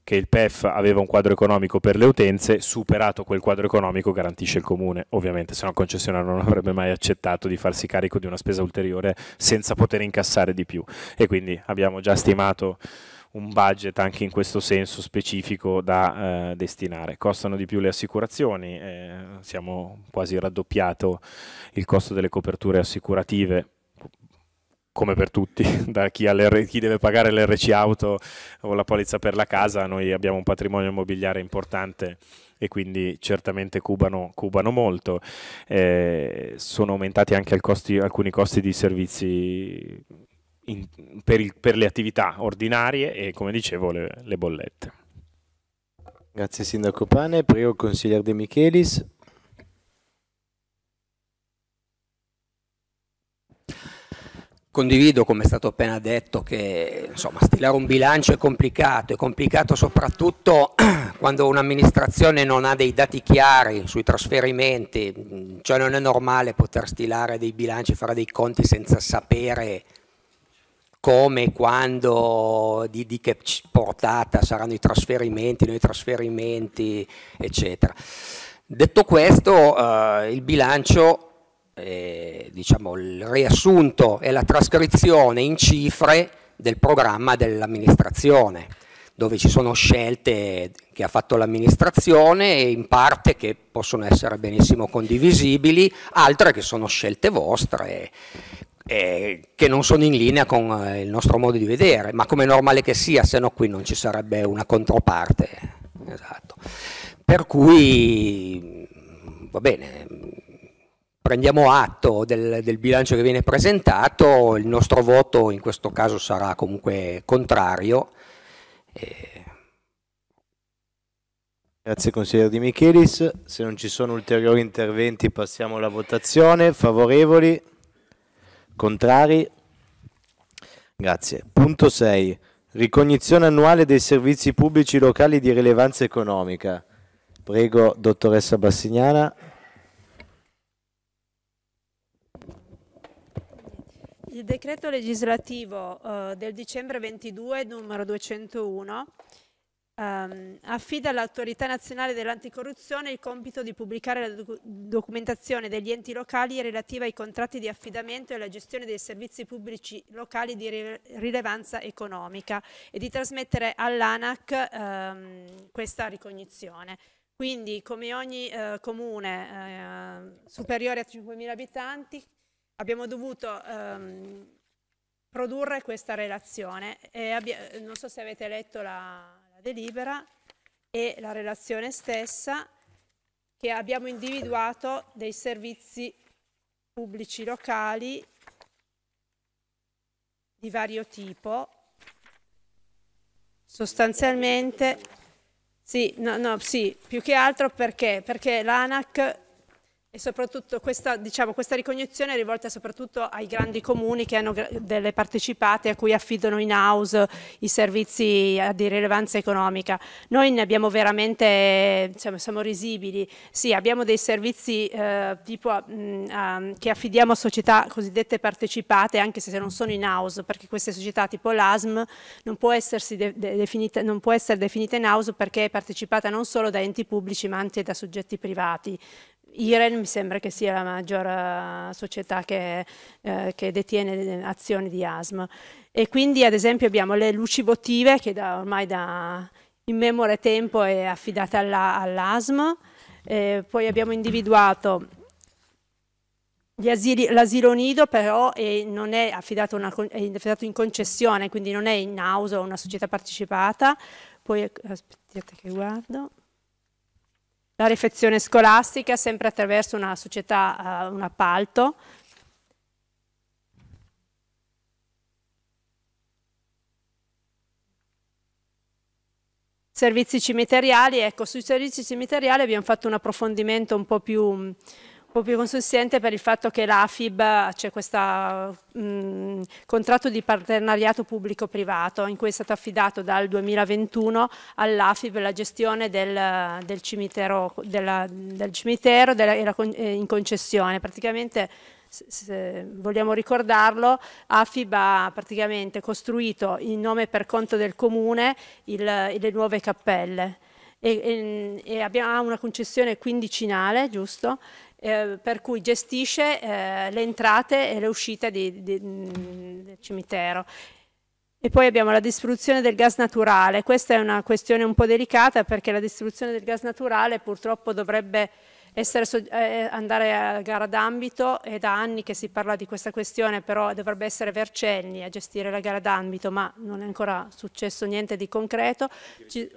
Speaker 3: che il PEF aveva un quadro economico per le utenze, superato quel quadro economico garantisce il comune, ovviamente, se no il concessionario non avrebbe mai accettato di farsi carico di una spesa ulteriore senza poter incassare di più. E quindi abbiamo già stimato un budget anche in questo senso specifico da eh, destinare. Costano di più le assicurazioni, eh, siamo quasi raddoppiato il costo delle coperture assicurative come per tutti, da chi, chi, deve pagare l'RC auto o la polizza per la casa, noi abbiamo un patrimonio immobiliare importante e quindi certamente cubano, cubano molto. Eh, sono aumentati anche costi, alcuni costi di servizi in, per, il, per, le attività ordinarie e come dicevo le, le bollette. Grazie Sindaco Pane, prego consigliere De Michelis.
Speaker 1: Condivido, come è stato appena detto,
Speaker 5: che insomma, stilare un bilancio è complicato, è complicato soprattutto quando un'amministrazione non ha dei dati chiari sui trasferimenti, mm, cioè non è normale poter stilare dei bilanci, fare dei conti senza sapere come, quando, di, di che portata saranno i trasferimenti, noi trasferimenti, eccetera. Detto questo, eh, il bilancio eh, diciamo, il riassunto e la trascrizione in cifre del programma dell'amministrazione, dove ci sono scelte che ha fatto l'amministrazione e in parte che possono essere benissimo condivisibili, altre che sono scelte vostre eh, che non sono in linea con eh, il nostro modo di vedere, ma come è normale che sia, se no qui non ci sarebbe una controparte. Esatto. Per cui mm, va bene, prendiamo atto del, del, bilancio che viene presentato, il nostro voto in questo caso sarà
Speaker 1: comunque contrario. Eh... Grazie consigliere Di Michelis, se non ci sono ulteriori interventi passiamo alla votazione, favorevoli, contrari, grazie. Punto 6, ricognizione annuale dei servizi pubblici locali di rilevanza economica. Prego dottoressa Bassignana.
Speaker 7: decreto legislativo eh, del dicembre 22, numero 201, ehm, affida all'autorità nazionale dell'anticorruzione il compito di pubblicare la doc documentazione degli enti locali relativa ai contratti di affidamento e alla gestione dei servizi pubblici locali di ri rilevanza economica e di trasmettere all'ANAC ehm, questa ricognizione. Quindi come ogni eh, comune eh, superiore a 5.000 abitanti abbiamo dovuto ehm, produrre questa relazione. non so se avete letto la, la delibera e la relazione stessa che abbiamo individuato dei servizi pubblici locali di vario tipo. Sostanzialmente, sì, no, no, sì più che altro perché? Perché l'ANAC e soprattutto questa, diciamo, questa, ricognizione è rivolta soprattutto ai grandi comuni che hanno delle partecipate a cui affidano in house i servizi eh, di rilevanza economica. Noi ne abbiamo veramente, diciamo, siamo risibili, sì abbiamo dei servizi eh, tipo, mh, a, che affidiamo a società cosiddette partecipate anche se non sono in house perché queste società tipo l'ASM non, de non può essere definita in house perché è partecipata non solo da enti pubblici ma anche da soggetti privati Iren mi sembra che sia la maggior eh, società che, eh, che detiene eh, azioni di ASM. E quindi ad esempio abbiamo le luci votive che da, ormai da immemore tempo è affidata all'ASM, all poi abbiamo individuato l'asilo nido però è, non è affidato, una, è affidato, in concessione, quindi non è in house o una società partecipata, poi eh, aspettate che guardo, la refezione scolastica sempre attraverso una società, uh, un appalto. Servizi cimiteriali, ecco, sui servizi cimiteriali abbiamo fatto un approfondimento un po' più proprio consussiente per il fatto che l'AFIB c'è questo mm, contratto di partenariato pubblico-privato in cui è stato affidato dal 2021 all'AFIB la gestione del, del cimitero, della, del cimitero della, eh, in concessione. Praticamente se vogliamo ricordarlo, AFIB ha praticamente costruito in nome e per conto del comune il, le nuove cappelle e, e, e abbiamo una concessione quindicinale, giusto? eh, per cui gestisce eh, le entrate e le uscite di, di, mm, del cimitero. E poi abbiamo la distribuzione del gas naturale, questa è una questione un po' delicata perché la distribuzione del gas naturale purtroppo dovrebbe So eh, andare a gara d'ambito è da anni che si parla di questa questione, però dovrebbe essere Vercelli a gestire la gara d'ambito, ma non è ancora successo niente di concreto. Ci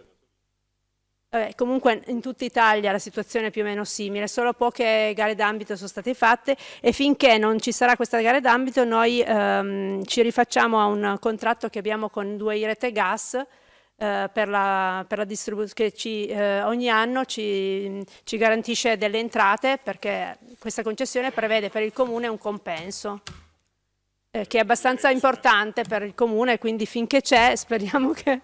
Speaker 7: Vabbè, comunque in tutta Italia la situazione è più o meno simile, solo poche gare d'ambito sono state fatte e finché non ci sarà questa gara d'ambito noi ehm, ci rifacciamo a un contratto che abbiamo con due Irete Gas eh, per la, per la che ci, eh, ogni anno ci, ci garantisce delle entrate perché questa concessione prevede per il comune un compenso eh, che è abbastanza importante per il comune, quindi finché c'è speriamo che...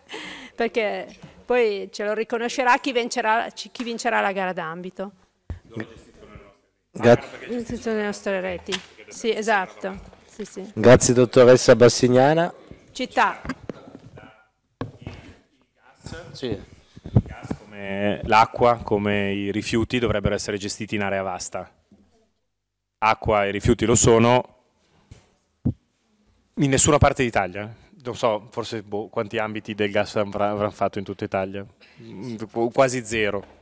Speaker 7: perché poi ce lo riconoscerà chi vincerà, chi vincerà la gara d'ambito. Gra- ah, le nostre reti. Sì, esatto. Sì, sì. Grazie
Speaker 1: dottoressa Bassignana.
Speaker 7: Città.
Speaker 3: Sì. L'acqua, come i rifiuti, dovrebbero essere gestiti in area vasta. Acqua e rifiuti lo sono in nessuna parte d'Italia. Eh non so, forse boh, quanti ambiti del gas avranno avran fatto in tutta Italia, mm, boh, quasi zero.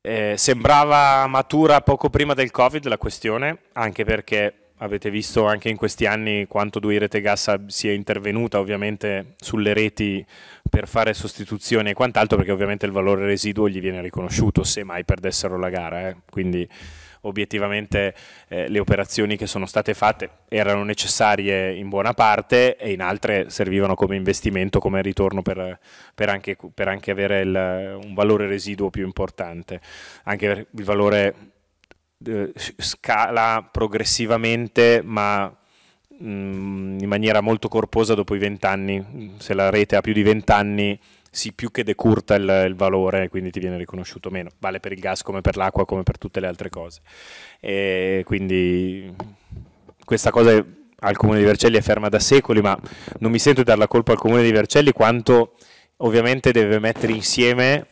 Speaker 3: Eh, sembrava matura poco prima del Covid la questione, anche perché avete visto anche in questi anni quanto Dui Rete Gas sia intervenuta ovviamente sulle reti per fare sostituzioni e quant'altro, perché ovviamente il valore residuo gli viene riconosciuto se mai perdessero la gara. Eh. Quindi obiettivamente eh, le operazioni che sono state fatte erano necessarie in buona parte e in altre servivano come investimento, come ritorno per, per, anche, per anche, avere il, un valore residuo più importante, anche il valore eh, scala progressivamente ma mh, mm, in maniera molto corposa dopo i vent'anni, se la rete ha più di vent'anni sì, più che decurta il, il, valore, quindi ti viene riconosciuto meno. Vale per il gas come per l'acqua, come per tutte le altre cose. E quindi questa cosa al comune di Vercelli è ferma da secoli, ma non mi sento di dare la colpa al comune di Vercelli quanto ovviamente deve mettere insieme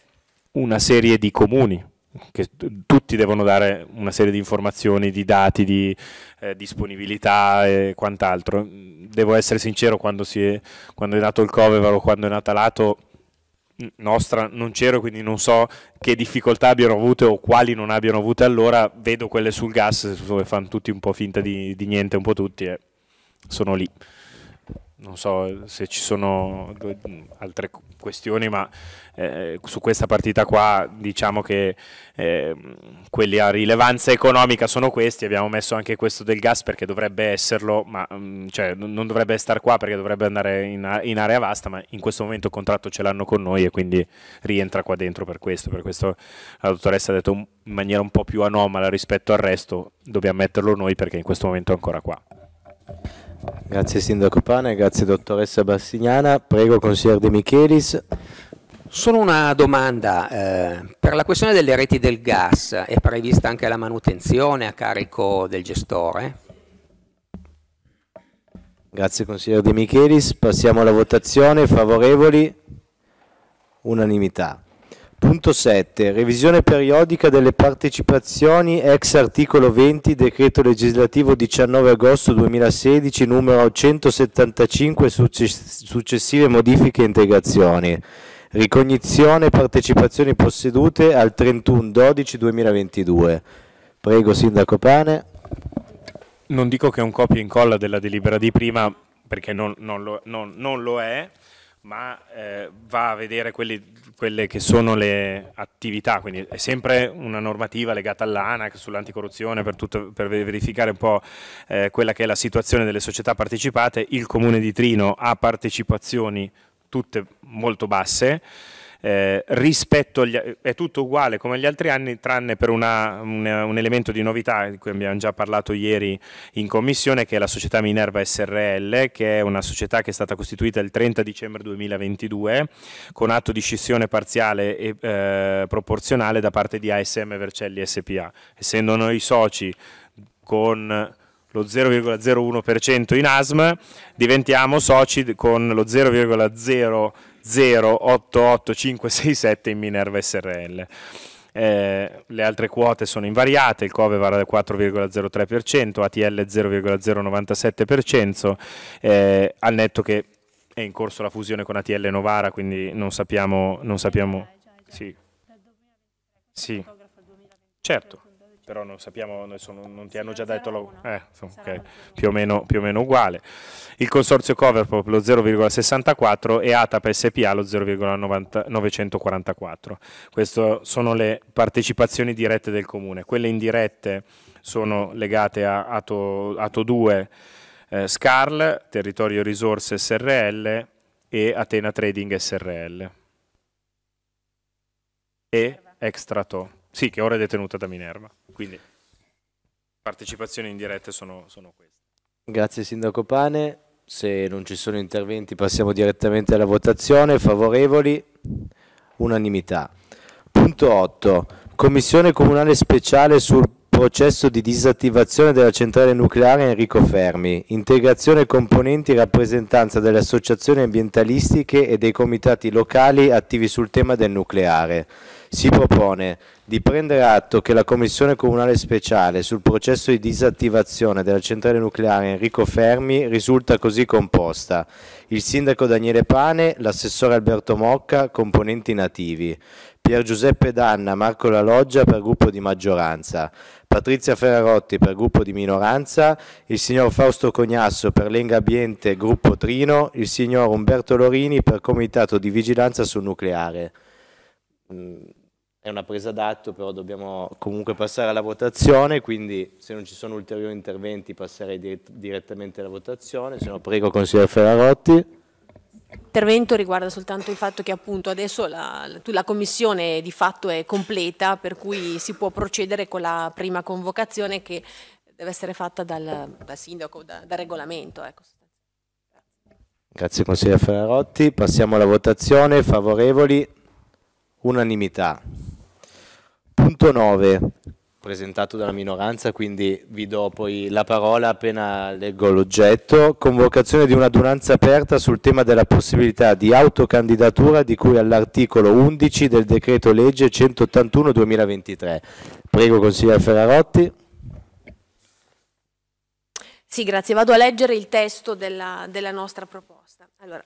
Speaker 3: una serie di comuni che tutti devono dare una serie di informazioni, di dati, di eh, disponibilità e quant'altro. Devo essere sincero, quando, è, quando è nato il Covevaro, quando è nata Lato, nostra non c'ero, quindi non so che difficoltà abbiano avute o quali non abbiano avute allora. Vedo quelle sul gas dove fanno tutti un po' finta di, di niente, un po' tutti, e eh. sono lì. Non so se ci sono altre questioni, ma eh, su questa partita qua diciamo che eh, quelli a rilevanza economica sono questi, abbiamo messo anche questo del gas perché dovrebbe esserlo, ma mh, mm, cioè, non dovrebbe star qua perché dovrebbe andare in, in, area vasta, ma in questo momento il contratto ce l'hanno con noi e quindi rientra qua dentro per questo, per questo la dottoressa ha detto in maniera un po' più anomala rispetto al resto, dobbiamo metterlo noi perché in questo momento è ancora qua. Grazie Sindaco Pane, grazie dottoressa
Speaker 1: Bassignana. Prego consigliere De Michelis, Solo una domanda, eh,
Speaker 5: per la questione delle reti del gas è prevista anche la manutenzione a carico del
Speaker 1: gestore? Grazie consigliere De Michelis, passiamo alla votazione, favorevoli, unanimità. Punto 7. Revisione periodica delle partecipazioni ex articolo 20 decreto legislativo 19 agosto 2016 numero 175 successive modifiche e integrazioni. Ricognizione partecipazioni possedute al 31-12-2022. Prego Sindaco Pane.
Speaker 3: Non dico che è un copia e incolla della delibera di prima perché non, non, lo, non, non lo, è, ma eh, va a vedere quelli, quelle che sono le attività, quindi è sempre una normativa legata all'ANAC sull'anticorruzione per, tutto, per verificare un po' eh, quella che è la situazione delle società partecipate. Il Comune di Trino ha partecipazioni tutte molto basse. Eh, rispetto agli, è tutto uguale come gli altri anni tranne per una, un, un, elemento di novità di cui abbiamo già parlato ieri in commissione che è la società Minerva SRL che è una società che è stata costituita il 30 dicembre 2022 con atto di scissione parziale e eh, proporzionale da parte di ASM Vercelli SPA essendo noi soci con lo 0,01% in ASM, diventiamo soci con lo 0,0088567 in Minerva SRL. Eh, le altre quote sono invariate, il COVE Covevar del 4,03%, ATL 0,097%, eh, al netto che è in corso la fusione con ATL Novara, quindi non sappiamo... Non sappiamo sì. sì. Certo però non sappiamo, non, non ti sì, hanno già detto lo, eh, okay. più, o meno, più, o meno, uguale. Il consorzio Coverpop lo 0,64 e ATAP SPA lo 0,944. Queste sono le partecipazioni dirette del comune, quelle indirette sono legate a Ato, Ato 2 eh, Scarl, Territorio Risorse SRL e Atena Trading SRL e Extrato, sì, che ora è detenuta da Minerva. Quindi partecipazioni in diretta sono, sono queste.
Speaker 1: Grazie Sindaco Pane. Se non ci sono interventi passiamo direttamente alla votazione. Favorevoli? Unanimità. Punto 8. Commissione Comunale Speciale sul processo di disattivazione della centrale nucleare Enrico Fermi, integrazione componenti e rappresentanza delle associazioni ambientalistiche e dei comitati locali attivi sul tema del nucleare si propone di prendere atto che la Commissione Comunale Speciale sul processo di disattivazione della centrale nucleare Enrico Fermi risulta così composta il sindaco Daniele Pane, l'assessore Alberto Mocca, componenti nativi, Pier Giuseppe Danna, Marco La Loggia per gruppo di maggioranza, Patrizia Ferrarotti per gruppo di minoranza, il signor Fausto Cognasso per Lenga Ambiente gruppo Trino, il signor Umberto Lorini per comitato di vigilanza sul nucleare. Mm è una presa d'atto, però dobbiamo comunque passare alla votazione, quindi se non ci sono ulteriori interventi passerei dirett direttamente alla votazione, se no prego consigliere Ferrarotti.
Speaker 2: L'intervento riguarda soltanto il fatto che appunto adesso la, la, commissione di fatto è completa, per cui si può procedere con la prima convocazione che deve essere fatta dal, dal sindaco, da, dal regolamento. Ecco.
Speaker 1: Grazie consigliere Ferrarotti, passiamo alla votazione, favorevoli, unanimità. Punto 9, presentato dalla minoranza, quindi vi do poi la parola appena leggo l'oggetto. Convocazione di un'adunanza aperta sul tema della possibilità di autocandidatura di cui all'articolo 11 del decreto legge 181-2023. Prego, consigliere Ferrarotti.
Speaker 2: Sì, grazie. Vado a leggere il testo della, della nostra proposta. Allora,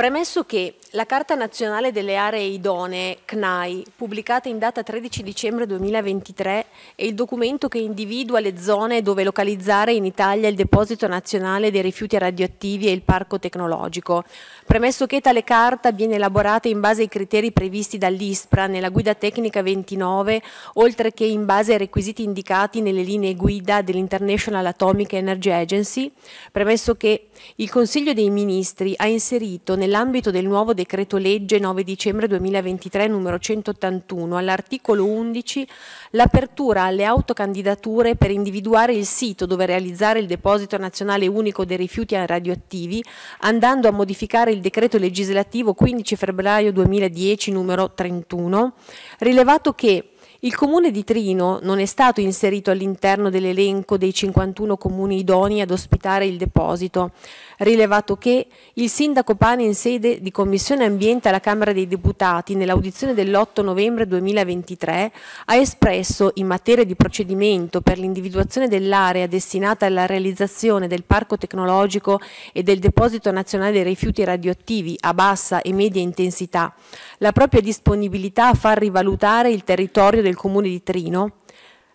Speaker 2: Premesso che la Carta Nazionale delle Aree Idonee, CNAI, pubblicata in data 13 dicembre 2023, è il documento che individua le zone dove localizzare in Italia il deposito nazionale dei rifiuti radioattivi e il parco tecnologico. Premesso che tale carta viene elaborata in base ai criteri previsti dall'ISPRA nella guida tecnica 29, oltre che in base ai requisiti indicati nelle linee guida dell'International Atomic Energy Agency, premesso che il Consiglio dei Ministri ha inserito nel nell'ambito del nuovo decreto legge 9 dicembre 2023 numero 181, all'articolo 11, l'apertura alle autocandidature per individuare il sito dove realizzare il deposito nazionale unico dei rifiuti radioattivi, andando a modificare il decreto legislativo 15 febbraio 2010 numero 31, rilevato che il comune di Trino non è stato inserito all'interno dell'elenco dei 51 comuni idonei ad ospitare il deposito, rilevato che il sindaco Pane in sede di Commissione Ambiente alla Camera dei Deputati nell'audizione dell'8 novembre 2023 ha espresso in materia di procedimento per l'individuazione dell'area destinata alla realizzazione del parco tecnologico e del deposito nazionale dei rifiuti radioattivi a bassa e media intensità la propria disponibilità a far rivalutare il territorio del comune di Trino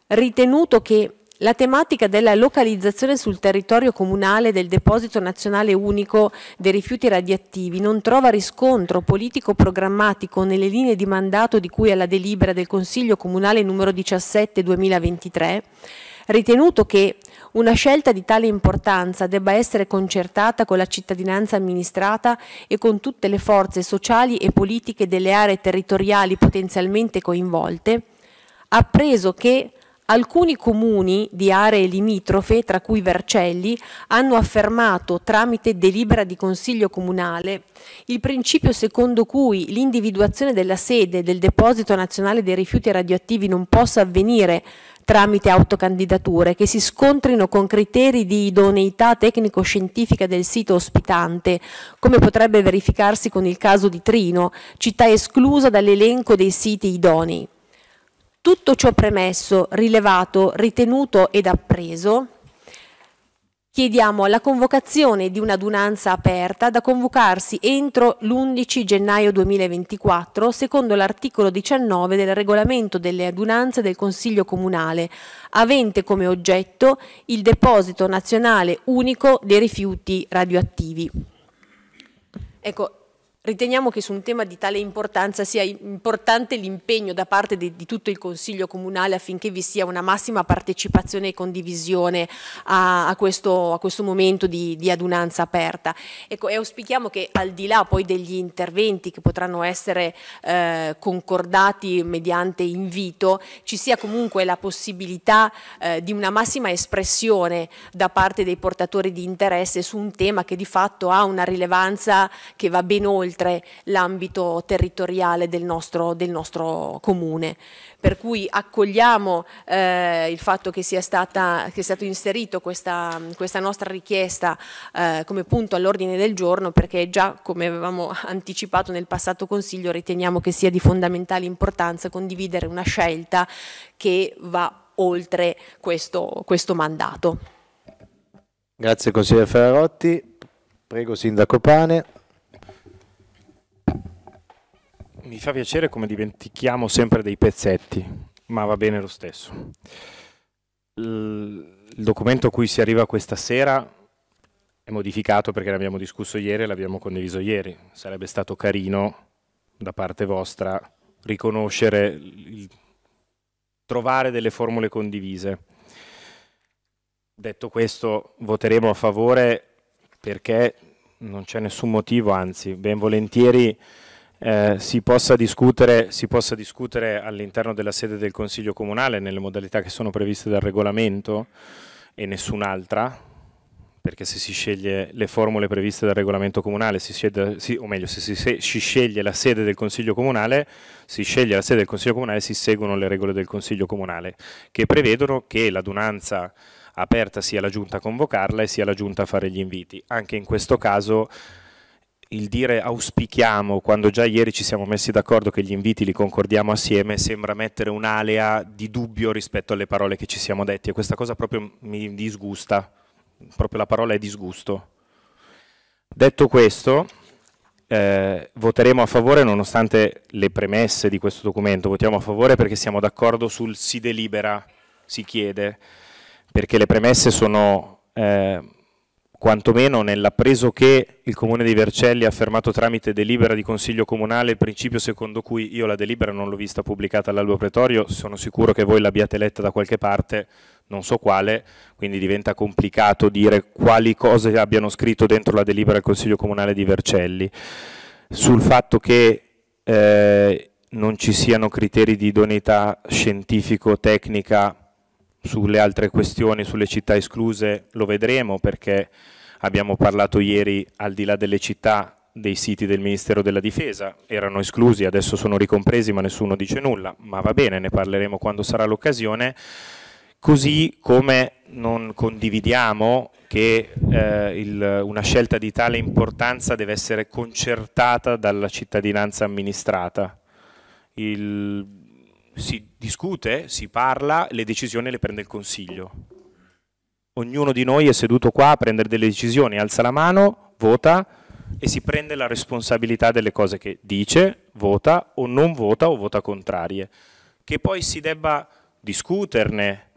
Speaker 2: ritenuto che la tematica della localizzazione sul territorio comunale del deposito nazionale unico dei rifiuti radioattivi non trova riscontro politico-programmatico nelle linee di mandato di cui alla delibera del Consiglio Comunale numero 17 2023, ritenuto che una scelta di tale importanza debba essere concertata con la cittadinanza amministrata e con tutte le forze sociali e politiche delle aree territoriali potenzialmente coinvolte, appreso che Alcuni comuni di aree limitrofe, tra cui Vercelli, hanno affermato tramite delibera di Consiglio Comunale il principio secondo cui l'individuazione della sede del Deposito Nazionale dei Rifiuti Radioattivi non possa avvenire tramite autocandidature che si scontrino con criteri di idoneità tecnico-scientifica del sito ospitante, come potrebbe verificarsi con il caso di Trino, città esclusa dall'elenco dei siti idonei. Tutto ciò premesso, rilevato, ritenuto ed appreso, chiediamo la convocazione di un'adunanza aperta da convocarsi entro l'11 gennaio 2024 secondo l'articolo 19 del regolamento delle adunanze del Consiglio Comunale, avente come oggetto il deposito nazionale unico dei rifiuti radioattivi. Ecco, Riteniamo che su un tema di tale importanza sia importante l'impegno da parte di, di, tutto il Consiglio Comunale affinché vi sia una massima partecipazione e condivisione a, a, questo, a questo, momento di, di adunanza aperta. Ecco, e auspichiamo che al di là poi degli interventi che potranno essere eh, concordati mediante invito, ci sia comunque la possibilità eh, di una massima espressione da parte dei portatori di interesse su un tema che di fatto ha una rilevanza che va ben oltre oltre l'ambito territoriale del nostro, del nostro, comune. Per cui accogliamo eh, il fatto che sia, stata, che sia stato inserito questa, questa nostra richiesta eh, come punto all'ordine del giorno perché già come avevamo anticipato nel passato Consiglio riteniamo che sia di fondamentale importanza condividere una scelta che va oltre questo, questo mandato.
Speaker 1: Grazie consigliere Ferrarotti, prego sindaco Pane.
Speaker 3: Mi fa piacere come dimentichiamo sempre dei pezzetti, ma va bene lo stesso. Il documento a cui si arriva questa sera è modificato perché ne abbiamo discusso ieri e l'abbiamo condiviso ieri. Sarebbe stato carino da parte vostra riconoscere, trovare delle formule condivise. Detto questo, voteremo a favore perché non c'è nessun motivo, anzi, ben volentieri eh, si possa discutere, discutere all'interno della sede del Consiglio Comunale nelle modalità che sono previste dal regolamento e nessun'altra, perché se si sceglie le formule previste dal regolamento comunale, si scede, si, o meglio, se si, se si, sceglie la sede del Consiglio Comunale, si sceglie la sede del Consiglio Comunale, e si seguono le regole del Consiglio Comunale, che prevedono che l'adunanza aperta sia la Giunta a convocarla e sia la Giunta a fare gli inviti. Anche in questo caso il dire auspichiamo quando già ieri ci siamo messi d'accordo che gli inviti li concordiamo assieme sembra mettere un'alea di dubbio rispetto alle parole che ci siamo detti e questa cosa proprio mi disgusta, proprio la parola è disgusto. Detto questo, eh, voteremo a favore nonostante le premesse di questo documento, votiamo a favore perché siamo d'accordo sul si delibera, si chiede, perché le premesse sono... Eh, quantomeno nell'appreso che il Comune di Vercelli ha affermato tramite delibera di Consiglio Comunale il principio secondo cui io la delibera non l'ho vista pubblicata all'albo pretorio, sono sicuro che voi l'abbiate letta da qualche parte, non so quale, quindi diventa complicato dire quali cose abbiano scritto dentro la delibera del Consiglio Comunale di Vercelli. Sul fatto che eh, non ci siano criteri di idoneità scientifico-tecnica sulle altre questioni, sulle città escluse, lo vedremo perché abbiamo parlato ieri al di là delle città dei siti del Ministero della Difesa, erano esclusi, adesso sono ricompresi ma nessuno dice nulla, ma va bene, ne parleremo quando sarà l'occasione, così come non condividiamo che eh, il, una scelta di tale importanza deve essere concertata dalla cittadinanza amministrata. Il, si, discute, si parla, le decisioni le prende il Consiglio. Ognuno di noi è seduto qua a prendere delle decisioni, alza la mano, vota e si prende la responsabilità delle cose che dice, vota o non vota o vota contrarie. Che poi si debba discuterne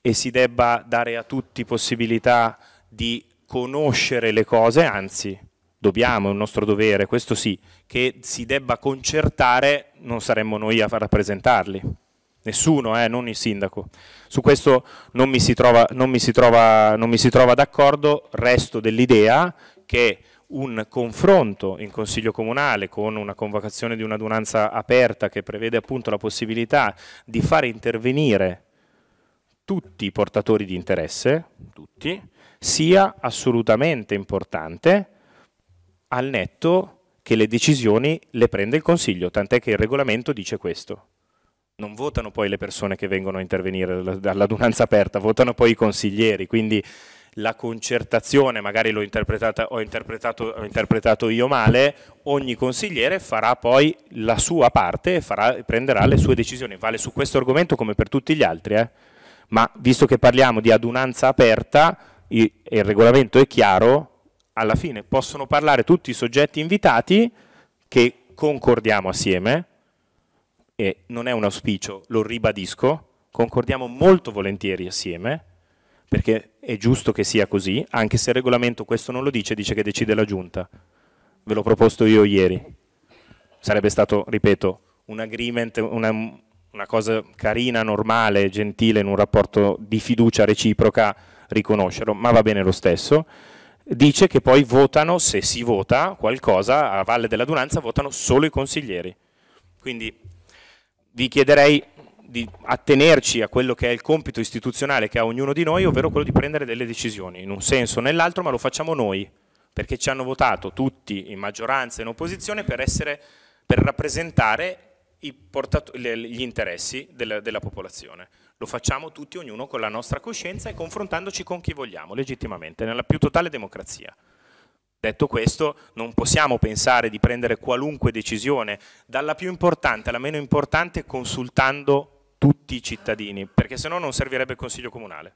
Speaker 3: e si debba dare a tutti possibilità di conoscere le cose, anzi dobbiamo, è un nostro dovere, questo sì, che si debba concertare, non saremmo noi a rappresentarli. Nessuno, eh, non il sindaco. Su questo non mi si trova, trova d'accordo, resto dell'idea che un confronto in Consiglio Comunale con una convocazione di un'adunanza aperta che prevede appunto la possibilità di fare intervenire tutti i portatori di interesse, tutti, sia assolutamente importante al netto che le decisioni le prende il Consiglio, tant'è che il regolamento dice questo. Non votano poi le persone che vengono a intervenire dall'adunanza aperta, votano poi i consiglieri, quindi la concertazione, magari l'ho interpretata, ho interpretato, ho interpretato io male, ogni consigliere farà poi la sua parte e farà, prenderà le sue decisioni. Vale su questo argomento come per tutti gli altri, eh? ma visto che parliamo di adunanza aperta, il, il regolamento è chiaro, alla fine possono parlare tutti i soggetti invitati che concordiamo assieme, e non è un auspicio, lo ribadisco, concordiamo molto volentieri assieme, perché è giusto che sia così, anche se il regolamento questo non lo dice, dice che decide la Giunta. Ve l'ho proposto io ieri. Sarebbe stato, ripeto, un agreement, una, una cosa carina, normale, gentile, in un rapporto di fiducia reciproca, riconoscerlo, ma va bene lo stesso dice che poi votano, se si vota qualcosa, a Valle dell'adunanza votano solo i consiglieri. Quindi vi chiederei di attenerci a quello che è il compito istituzionale che ha ognuno di noi, ovvero quello di prendere delle decisioni, in un senso o nell'altro, ma lo facciamo noi, perché ci hanno votato tutti, in maggioranza e in opposizione, per, essere, per rappresentare gli interessi della, della popolazione lo facciamo tutti, ognuno con la nostra coscienza e confrontandoci con chi vogliamo, legittimamente, nella più totale democrazia. Detto questo, non possiamo pensare di prendere qualunque decisione, dalla più importante alla meno importante, consultando tutti i cittadini, perché se no non servirebbe il Consiglio Comunale.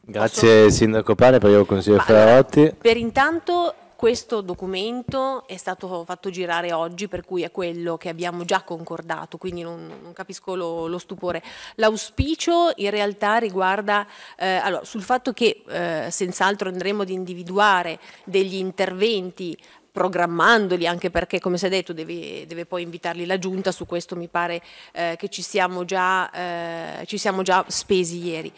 Speaker 1: Grazie Sindaco Pane, prego Consiglio allora, Ferrarotti.
Speaker 2: Per intanto questo documento è stato fatto girare oggi, per cui è quello che abbiamo già concordato, quindi non, non capisco lo, lo stupore. L'auspicio in realtà riguarda eh, allora, sul fatto che eh, senz'altro andremo ad individuare degli interventi programmandoli, anche perché come si è detto deve, deve, poi invitarli la giunta, su questo mi pare eh, che ci siamo, già, eh, ci siamo già spesi ieri.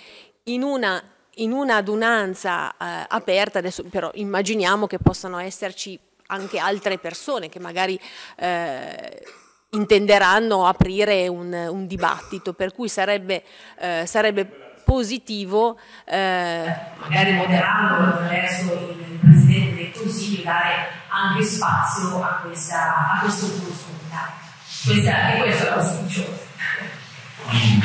Speaker 2: In una in un'adunanza eh, aperta, adesso però immaginiamo che possano esserci anche altre persone che magari eh, intenderanno aprire un, un, dibattito, per cui sarebbe, eh, sarebbe positivo eh, magari moderando attraverso il Presidente del Consiglio dare anche spazio a, questa, a questo punto
Speaker 3: questa, e questo è l'auspicio. Ci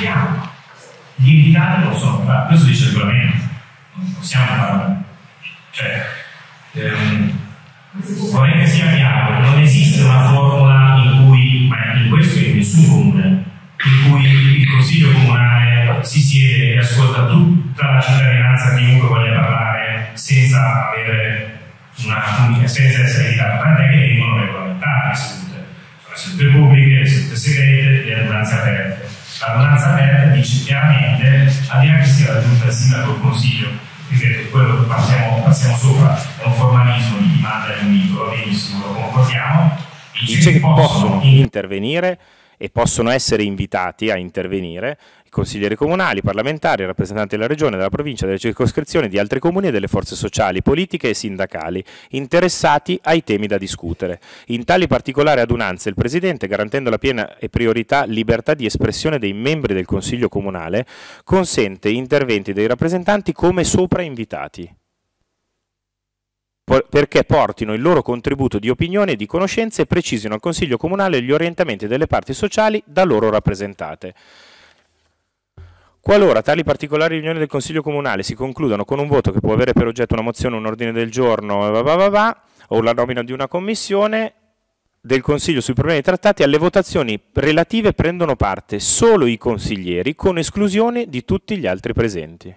Speaker 3: gli invitati possono parlare, questo dice il regolamento, non possiamo farlo. Cioè, ehm, vorrei che sia chiaro, non esiste una formula in cui, ma in questo e in nessun comune, in cui il Consiglio Comunale si siede e ascolta tutta la cittadinanza, chiunque voglia parlare, senza avere una comunica, senza essere aiutato, tant'è che vengono regolamentate le sedute, sono sedute pubbliche, le sedute segrete, le adunanze aperte la L'adonanza aperta dice chiaramente, al di che sia raggiunta il sindaco il consiglio, ripeto, quello che passiamo, passiamo sopra è un formalismo di dimanda di un mito, va benissimo, lo concordiamo, dice, dice che possono intervenire e possono essere invitati a intervenire consiglieri comunali, parlamentari, rappresentanti della regione, della provincia, delle circoscrizioni, di altri comuni e delle forze sociali, politiche e sindacali interessati ai temi da discutere. In tali particolari adunanze il Presidente, garantendo la piena e priorità libertà di espressione dei membri del Consiglio Comunale, consente interventi dei rappresentanti come sopra invitati perché portino il loro contributo di opinione e di conoscenze e precisino al Consiglio Comunale gli orientamenti delle parti sociali da loro rappresentate. Qualora tali particolari riunioni del Consiglio Comunale si concludano con un voto che può avere per oggetto una mozione, un ordine del giorno, va, va, va, va, o la nomina di una commissione del Consiglio sui problemi trattati, alle votazioni relative prendono parte solo i consiglieri, con esclusione di tutti gli altri presenti.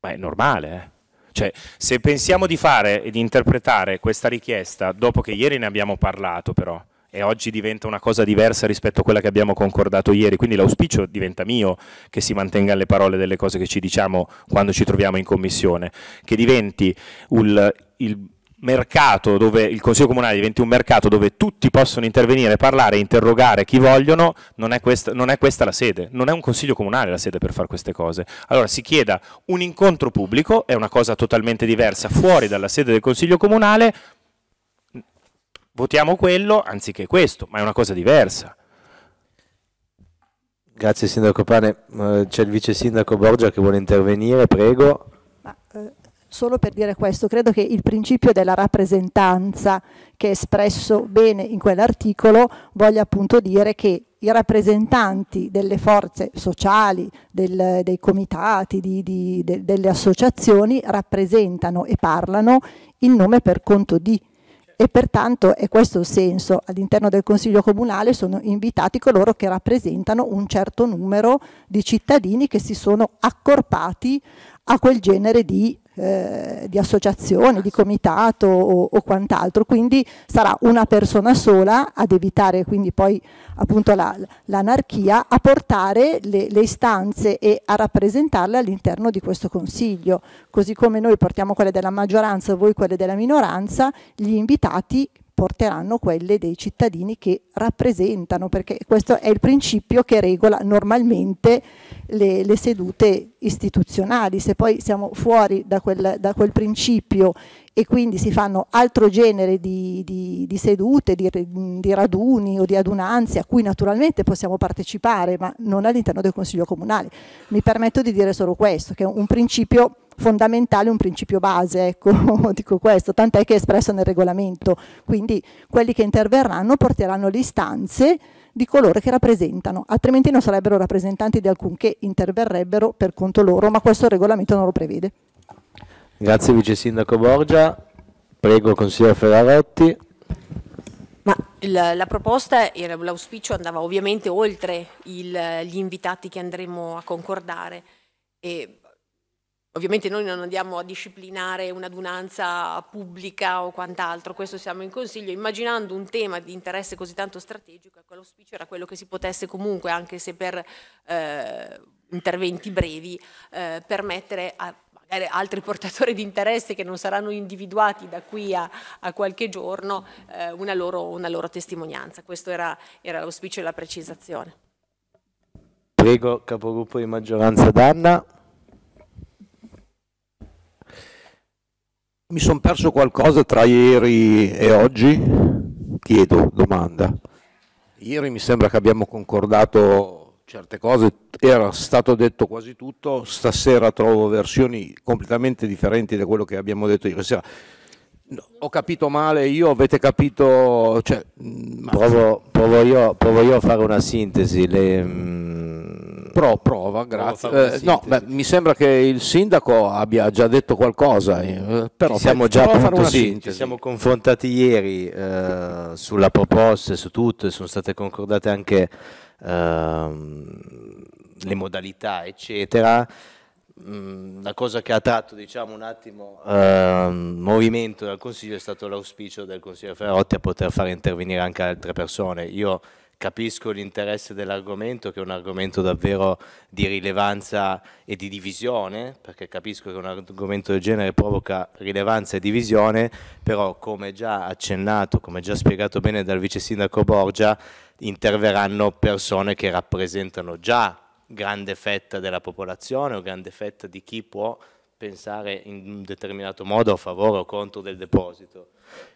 Speaker 3: Ma è normale, eh? Cioè, se pensiamo di fare e di interpretare questa richiesta, dopo che ieri ne abbiamo parlato però, e oggi diventa una cosa diversa rispetto a quella che abbiamo concordato ieri, quindi l'auspicio diventa mio che si mantenga le parole delle cose che ci diciamo quando ci troviamo in commissione, che diventi il, il mercato dove il Consiglio Comunale diventi un mercato dove tutti possono intervenire, parlare, interrogare chi vogliono, non è, questa, non è, questa, la sede, non è un Consiglio Comunale la sede per fare queste cose. Allora si chieda un incontro pubblico, è una cosa totalmente diversa, fuori dalla sede del Consiglio Comunale, votiamo quello anziché questo, ma è una cosa diversa.
Speaker 1: Grazie Sindaco Pane, eh, c'è il Vice Sindaco Borgia che vuole intervenire, prego. Ma,
Speaker 6: eh, solo per dire questo, credo che il principio della rappresentanza che è espresso bene in quell'articolo voglia appunto dire che i rappresentanti delle forze sociali, del, dei comitati, di, di, de, delle associazioni rappresentano e parlano in nome per conto di e pertanto è questo il senso, all'interno del Consiglio Comunale sono invitati coloro che rappresentano un certo numero di cittadini che si sono accorpati a quel genere di eh, di associazione, di comitato o, o quant'altro, quindi sarà una persona sola ad evitare quindi poi appunto l'anarchia, a portare le, le, istanze e a rappresentarle all'interno di questo consiglio, così come noi portiamo quelle della maggioranza, voi quelle della minoranza, gli invitati porteranno quelle dei cittadini che rappresentano, perché questo è il principio che regola normalmente le, le sedute istituzionali. Se poi siamo fuori da quel, da quel principio e quindi si fanno altro genere di, di, di sedute, di, di, raduni o di adunanze a cui naturalmente possiamo partecipare, ma non all'interno del Consiglio Comunale. Mi permetto di dire solo questo, che è un principio fondamentale, un principio base, ecco, dico questo, tant'è che è espresso nel regolamento. Quindi quelli che interverranno porteranno le istanze di coloro che rappresentano, altrimenti non sarebbero rappresentanti di alcunché, interverrebbero per conto loro, ma questo regolamento non lo prevede.
Speaker 1: Grazie Vice Sindaco Borgia. Prego Consigliere Ferrarotti.
Speaker 6: Ma
Speaker 2: la, la proposta e l'auspicio andava ovviamente oltre il, gli invitati che andremo a concordare. E ovviamente noi non andiamo a disciplinare un'adunanza pubblica o quant'altro, questo siamo in consiglio. Immaginando un tema di interesse così tanto strategico, ecco, l'auspicio era quello che si potesse comunque, anche se per eh, interventi brevi, eh, permettere a eh, altri portatori di interesse che non saranno individuati da qui a, a qualche giorno eh, una, loro, una, loro, testimonianza. Questo era, era l'auspicio e la precisazione.
Speaker 1: Prego, capogruppo di maggioranza Danna.
Speaker 4: Mi sono perso qualcosa tra ieri e oggi? Chiedo, domanda. Ieri mi sembra che abbiamo concordato certe cose
Speaker 1: era stato detto quasi tutto, stasera trovo versioni completamente differenti da quello che abbiamo detto ieri sera. No, ho capito male, io avete capito... Cioè, mm, ma... provo, provo, io, provo, io, a fare una sintesi. Le, mh... Mm,
Speaker 4: Pro, prova, grazie.
Speaker 1: Eh, no, beh, mi sembra che il sindaco abbia già detto qualcosa, eh, però ci siamo già appunto, sì, ci siamo eh, confrontati ieri eh, sulla proposta e su tutto e sono state concordate anche Ehm, le modalità, eccetera. Mm, la cosa che ha tratto diciamo, un attimo ehm, movimento dal Consiglio è stato l'auspicio del Consiglio Ferrotti a poter fare intervenire anche altre persone. Io capisco l'interesse dell'argomento, che è un argomento davvero di rilevanza e di divisione, perché capisco che un argomento del genere provoca rilevanza e divisione, però come già accennato, come già spiegato bene dal vice sindaco Borgia, interverranno persone che rappresentano già grande fetta della popolazione o grande fetta di chi può pensare in un determinato modo a favore o contro del deposito.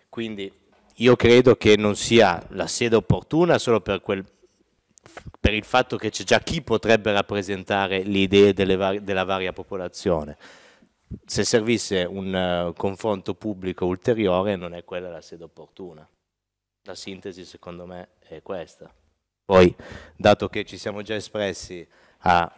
Speaker 1: Quindi io credo che non sia la sede opportuna solo per, quel, per il fatto che c'è già chi potrebbe rappresentare le idee var della varia popolazione. Se servisse un uh, confronto pubblico ulteriore non è quella la sede opportuna. La sintesi secondo me è questa. Poi, dato che ci siamo già espressi a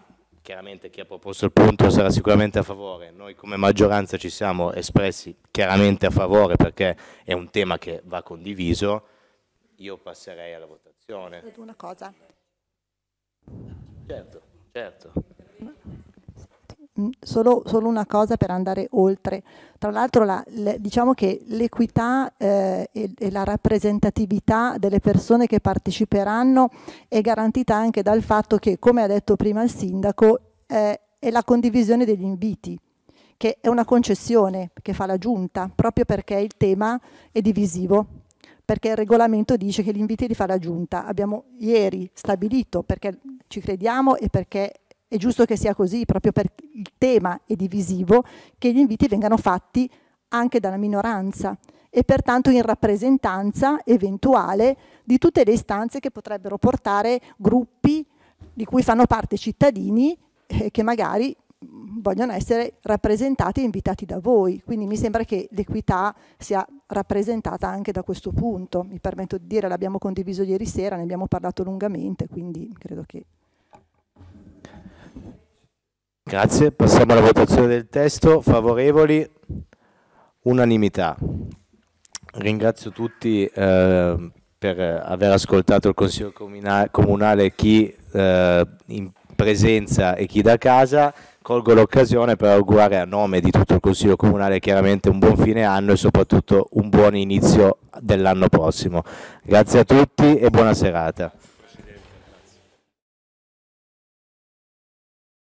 Speaker 1: chiaramente chi ha proposto il punto sarà sicuramente a favore, noi come maggioranza ci siamo espressi chiaramente a favore perché è un tema che va condiviso, io passerei alla votazione. Una cosa. Certo, certo.
Speaker 6: Mm, solo, solo, una cosa per andare oltre. Tra l'altro la, le, diciamo che l'equità eh, e, e, la rappresentatività delle persone che parteciperanno è garantita anche dal fatto che, come ha detto prima il sindaco, eh, è la condivisione degli inviti, che è una concessione che fa la giunta, proprio perché il tema è divisivo perché il regolamento dice che gli inviti li fa la Giunta. Abbiamo ieri stabilito perché ci crediamo e perché è giusto che sia così, proprio perché il tema è divisivo, che gli inviti vengano fatti anche dalla minoranza e pertanto in rappresentanza eventuale di tutte le istanze che potrebbero portare gruppi di cui fanno parte cittadini eh, che magari vogliono essere rappresentati e invitati da voi. Quindi mi sembra che l'equità sia rappresentata anche da questo punto. Mi permetto di dire, l'abbiamo condiviso ieri sera, ne abbiamo parlato lungamente, quindi credo che
Speaker 1: Grazie, passiamo alla votazione del testo. Favorevoli? Unanimità. Ringrazio tutti eh, per aver ascoltato il Consiglio Comunale chi eh, in presenza e chi da casa. Colgo l'occasione per augurare a nome di tutto il Consiglio Comunale chiaramente un buon fine anno e soprattutto un buon inizio dell'anno prossimo. Grazie a tutti e buona serata.